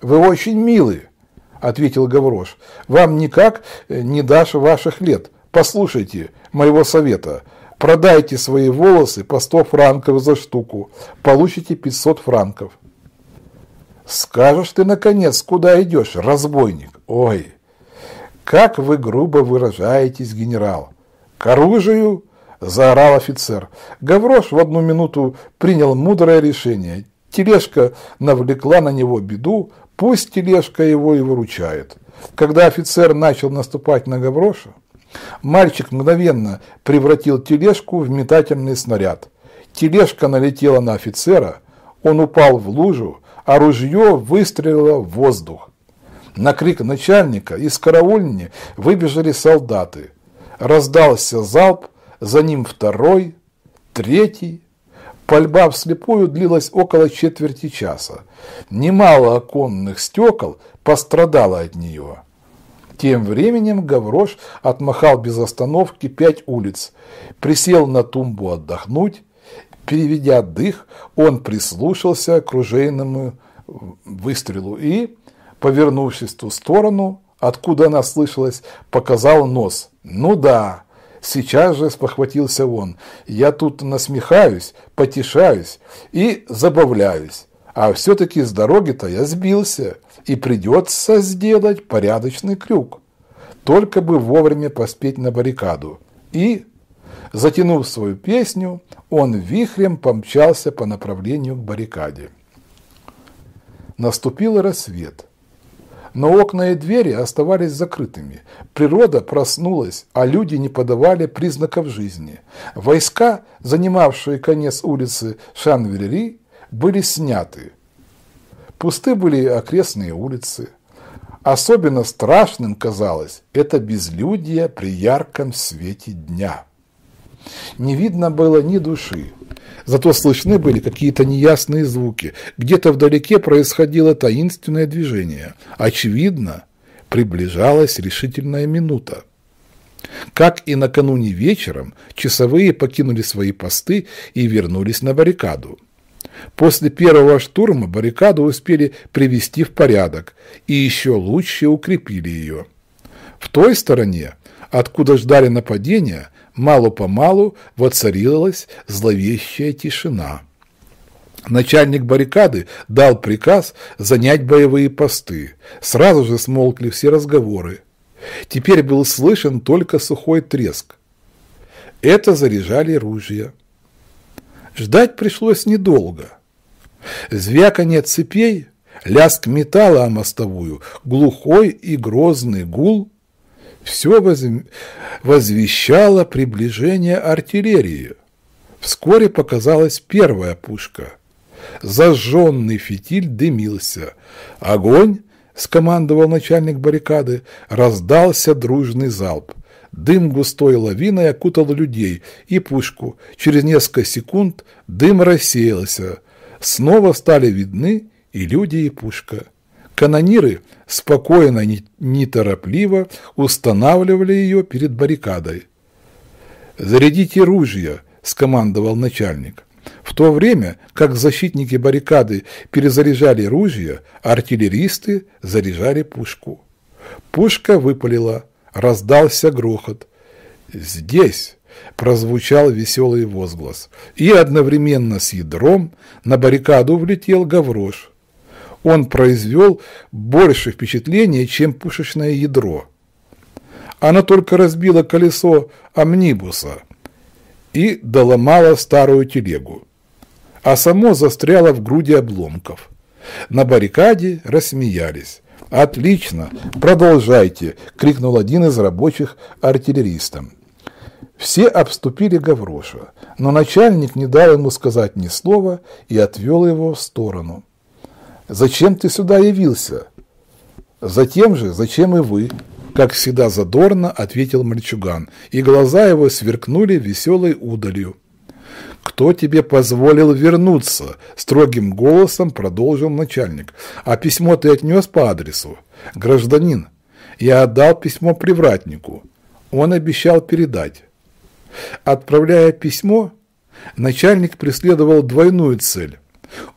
«Вы очень милые», – ответил Гаврош. «Вам никак э, не дашь ваших лет. Послушайте моего совета. Продайте свои волосы по 100 франков за штуку. Получите 500 франков». «Скажешь ты, наконец, куда идешь, разбойник? Ой, как вы грубо выражаетесь, генерал!» «К оружию!» – заорал офицер. Гаврош в одну минуту принял мудрое решение. Тележка навлекла на него беду, пусть тележка его и выручает. Когда офицер начал наступать на Гавроша, мальчик мгновенно превратил тележку в метательный снаряд. Тележка налетела на офицера, он упал в лужу, а ружье выстрелило в воздух. На крик начальника из караульни выбежали солдаты. Раздался залп, за ним второй, третий, Пальба вслепую длилась около четверти часа. Немало оконных стекол пострадало от нее. Тем временем Гаврош отмахал без остановки пять улиц, присел на тумбу отдохнуть. Переведя дых, он прислушался к ружейному выстрелу и, повернувшись в ту сторону, откуда она слышалась, показал нос. «Ну да, Сейчас же спохватился он. Я тут насмехаюсь, потешаюсь и забавляюсь. А все-таки с дороги-то я сбился, и придется сделать порядочный крюк. Только бы вовремя поспеть на баррикаду. И, затянув свою песню, он вихрем помчался по направлению к баррикаде. Наступил рассвет но окна и двери оставались закрытыми. Природа проснулась, а люди не подавали признаков жизни. Войска, занимавшие конец улицы Шанверери, были сняты. Пусты были окрестные улицы. Особенно страшным казалось это безлюдие при ярком свете дня. Не видно было ни души. Зато слышны были какие-то неясные звуки. Где-то вдалеке происходило таинственное движение. Очевидно, приближалась решительная минута. Как и накануне вечером, часовые покинули свои посты и вернулись на баррикаду. После первого штурма баррикаду успели привести в порядок и еще лучше укрепили ее. В той стороне, откуда ждали нападения, Мало-помалу воцарилась зловещая тишина. Начальник баррикады дал приказ занять боевые посты. Сразу же смолкли все разговоры. Теперь был слышен только сухой треск. Это заряжали ружья. Ждать пришлось недолго. Звяканье цепей, лязг металла о мостовую, глухой и грозный гул все возвещало приближение артиллерии. Вскоре показалась первая пушка. Зажженный фитиль дымился. Огонь, скомандовал начальник баррикады, раздался дружный залп. Дым густой лавиной окутал людей и пушку. Через несколько секунд дым рассеялся. Снова стали видны и люди, и пушка. Канониры спокойно и неторопливо устанавливали ее перед баррикадой. «Зарядите ружья!» – скомандовал начальник. В то время, как защитники баррикады перезаряжали ружья, артиллеристы заряжали пушку. Пушка выпалила, раздался грохот. «Здесь!» – прозвучал веселый возглас. И одновременно с ядром на баррикаду влетел Гаврош он произвел больше впечатления, чем пушечное ядро. Она только разбила колесо амнибуса и доломало старую телегу, а само застряло в груди обломков. На баррикаде рассмеялись. «Отлично! Продолжайте!» – крикнул один из рабочих артиллеристам. Все обступили Гавроша, но начальник не дал ему сказать ни слова и отвел его в сторону. Зачем ты сюда явился? Затем же, зачем и вы? Как всегда задорно ответил мальчуган, и глаза его сверкнули веселой удалью. «Кто тебе позволил вернуться?» – строгим голосом продолжил начальник. «А письмо ты отнес по адресу?» «Гражданин, я отдал письмо привратнику. Он обещал передать». Отправляя письмо, начальник преследовал двойную цель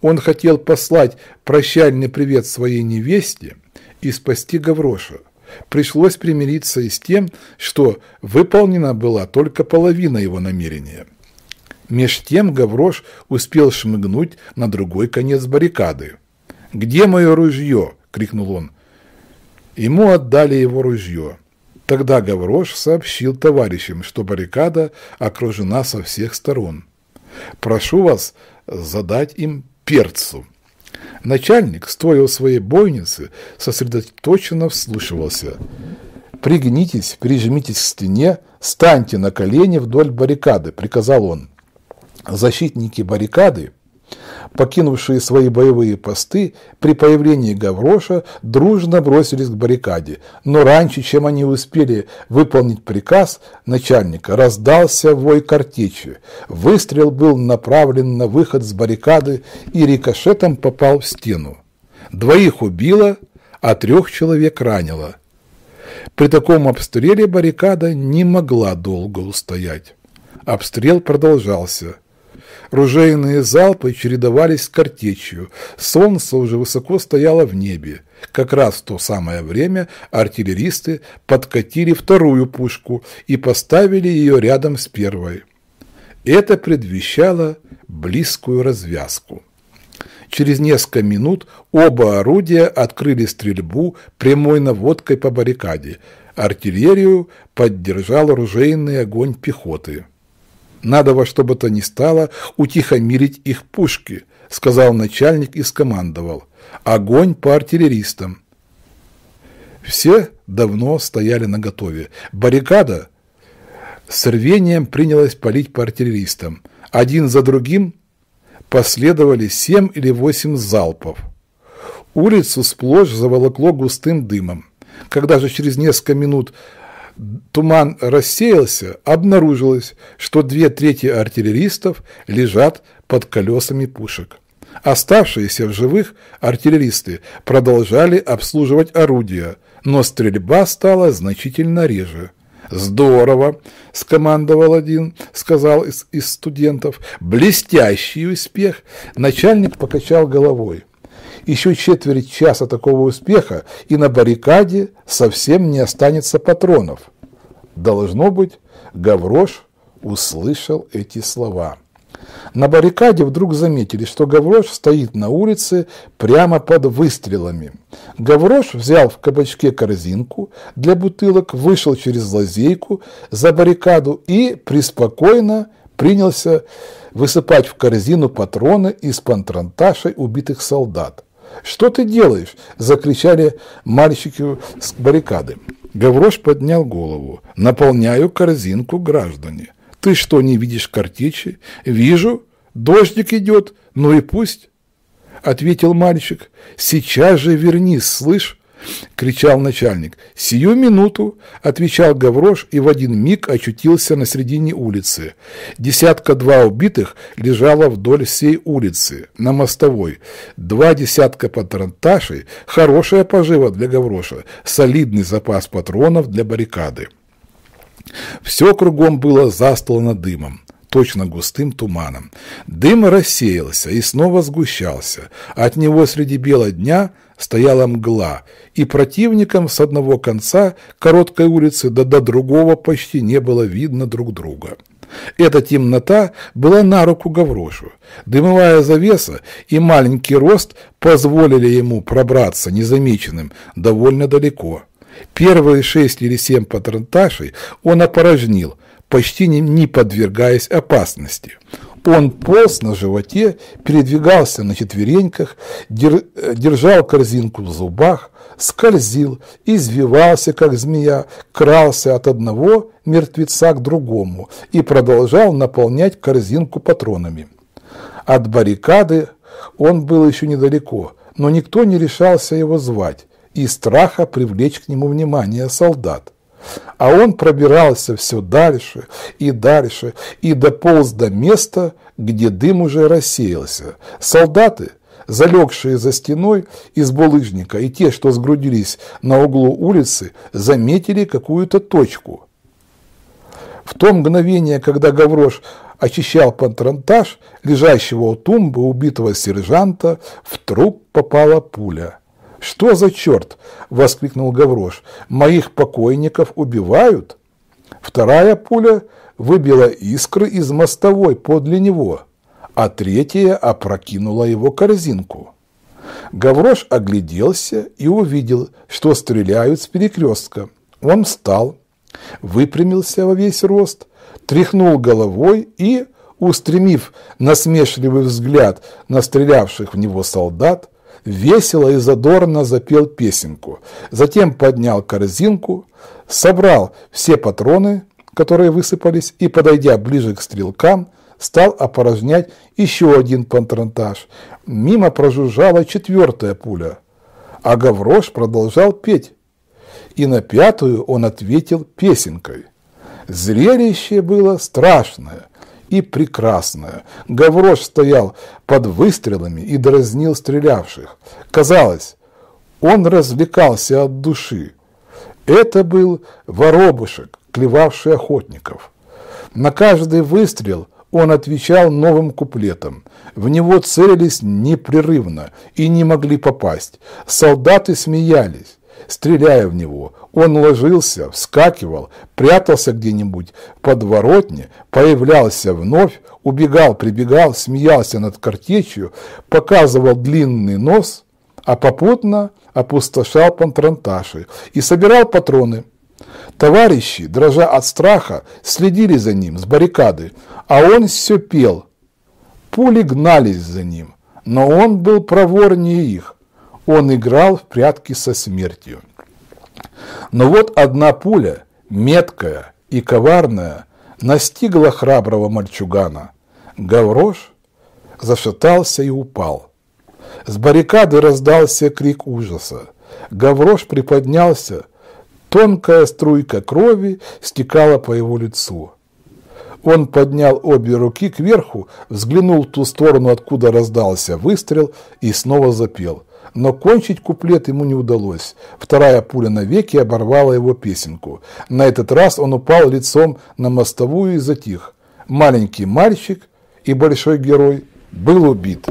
он хотел послать прощальный привет своей невесте и спасти Гавроша. Пришлось примириться и с тем, что выполнена была только половина его намерения. Меж тем Гаврош успел шмыгнуть на другой конец баррикады. «Где мое ружье?» – крикнул он. Ему отдали его ружье. Тогда Гаврош сообщил товарищам, что баррикада окружена со всех сторон. «Прошу вас задать им перцу. Начальник, стоя у своей бойницы, сосредоточенно вслушивался. «Пригнитесь, прижмитесь к стене, станьте на колени вдоль баррикады», – приказал он. Защитники баррикады Покинувшие свои боевые посты при появлении Гавроша дружно бросились к баррикаде, но раньше, чем они успели выполнить приказ начальника, раздался вой картечи. Выстрел был направлен на выход с баррикады и рикошетом попал в стену. Двоих убило, а трех человек ранило. При таком обстреле баррикада не могла долго устоять. Обстрел продолжался – Ружейные залпы чередовались с картечью. Солнце уже высоко стояло в небе. Как раз в то самое время артиллеристы подкатили вторую пушку и поставили ее рядом с первой. Это предвещало близкую развязку. Через несколько минут оба орудия открыли стрельбу прямой наводкой по баррикаде. Артиллерию поддержал ружейный огонь пехоты. Надо во что бы то ни стало утихомирить их пушки, сказал начальник и скомандовал. Огонь по артиллеристам. Все давно стояли наготове. Баррикада с рвением принялась палить по артиллеристам. Один за другим последовали семь или восемь залпов. Улицу сплошь заволокло густым дымом. Когда же через несколько минут туман рассеялся, обнаружилось, что две трети артиллеристов лежат под колесами пушек. Оставшиеся в живых артиллеристы продолжали обслуживать орудия, но стрельба стала значительно реже. «Здорово!» – скомандовал один, – сказал из, из студентов. «Блестящий успех!» – начальник покачал головой. Еще четверть часа такого успеха, и на баррикаде совсем не останется патронов. Должно быть, Гаврош услышал эти слова. На баррикаде вдруг заметили, что Гаврош стоит на улице прямо под выстрелами. Гаврош взял в кабачке корзинку для бутылок, вышел через лазейку за баррикаду и преспокойно принялся высыпать в корзину патроны из патронташей убитых солдат. Что ты делаешь? Закричали мальчики с баррикады. Гаврош поднял голову. Наполняю корзинку, граждане. Ты что, не видишь картечи? Вижу. Дождик идет. Ну и пусть. Ответил мальчик. Сейчас же вернись, слышь? – кричал начальник. «Сию минуту!» – отвечал Гаврош и в один миг очутился на середине улицы. Десятка-два убитых лежало вдоль всей улицы, на мостовой. Два десятка патронташей – хорошая пожива для Гавроша, солидный запас патронов для баррикады. Все кругом было застлано дымом точно густым туманом. Дым рассеялся и снова сгущался. От него среди бела дня стояла мгла, и противникам с одного конца короткой улицы да до другого почти не было видно друг друга. Эта темнота была на руку Гаврошу. Дымовая завеса и маленький рост позволили ему пробраться незамеченным довольно далеко. Первые шесть или семь патронташей он опорожнил – почти не, не подвергаясь опасности. Он полз на животе, передвигался на четвереньках, дер, держал корзинку в зубах, скользил, извивался, как змея, крался от одного мертвеца к другому и продолжал наполнять корзинку патронами. От баррикады он был еще недалеко, но никто не решался его звать, и страха привлечь к нему внимание солдат. А он пробирался все дальше и дальше и дополз до места, где дым уже рассеялся. Солдаты, залегшие за стеной из булыжника, и те, что сгрудились на углу улицы, заметили какую-то точку. В то мгновение, когда Гаврош очищал патронтаж, лежащего у тумбы убитого сержанта, в труп попала пуля – «Что за черт?» – воскликнул Гаврош. «Моих покойников убивают?» Вторая пуля выбила искры из мостовой подле него, а третья опрокинула его корзинку. Гаврош огляделся и увидел, что стреляют с перекрестка. Он встал, выпрямился во весь рост, тряхнул головой и, устремив насмешливый взгляд на стрелявших в него солдат, весело и задорно запел песенку, затем поднял корзинку, собрал все патроны, которые высыпались, и, подойдя ближе к стрелкам, стал опорожнять еще один патронтаж. Мимо прожужжала четвертая пуля, а Гаврош продолжал петь. И на пятую он ответил песенкой. Зрелище было страшное и прекрасную. Гаврош стоял под выстрелами и дразнил стрелявших. Казалось, он развлекался от души. Это был воробушек, клевавший охотников. На каждый выстрел он отвечал новым куплетом. В него целились непрерывно и не могли попасть. Солдаты смеялись стреляя в него. Он ложился, вскакивал, прятался где-нибудь в подворотне, появлялся вновь, убегал, прибегал, смеялся над картечью, показывал длинный нос, а попутно опустошал патронташи и собирал патроны. Товарищи, дрожа от страха, следили за ним с баррикады, а он все пел. Пули гнались за ним, но он был проворнее их он играл в прятки со смертью. Но вот одна пуля, меткая и коварная, настигла храброго мальчугана. Гаврош зашатался и упал. С баррикады раздался крик ужаса. Гаврош приподнялся, тонкая струйка крови стекала по его лицу. Он поднял обе руки кверху, взглянул в ту сторону, откуда раздался выстрел, и снова запел – но кончить куплет ему не удалось. Вторая пуля навеки оборвала его песенку. На этот раз он упал лицом на мостовую и затих. Маленький мальчик и большой герой был убит.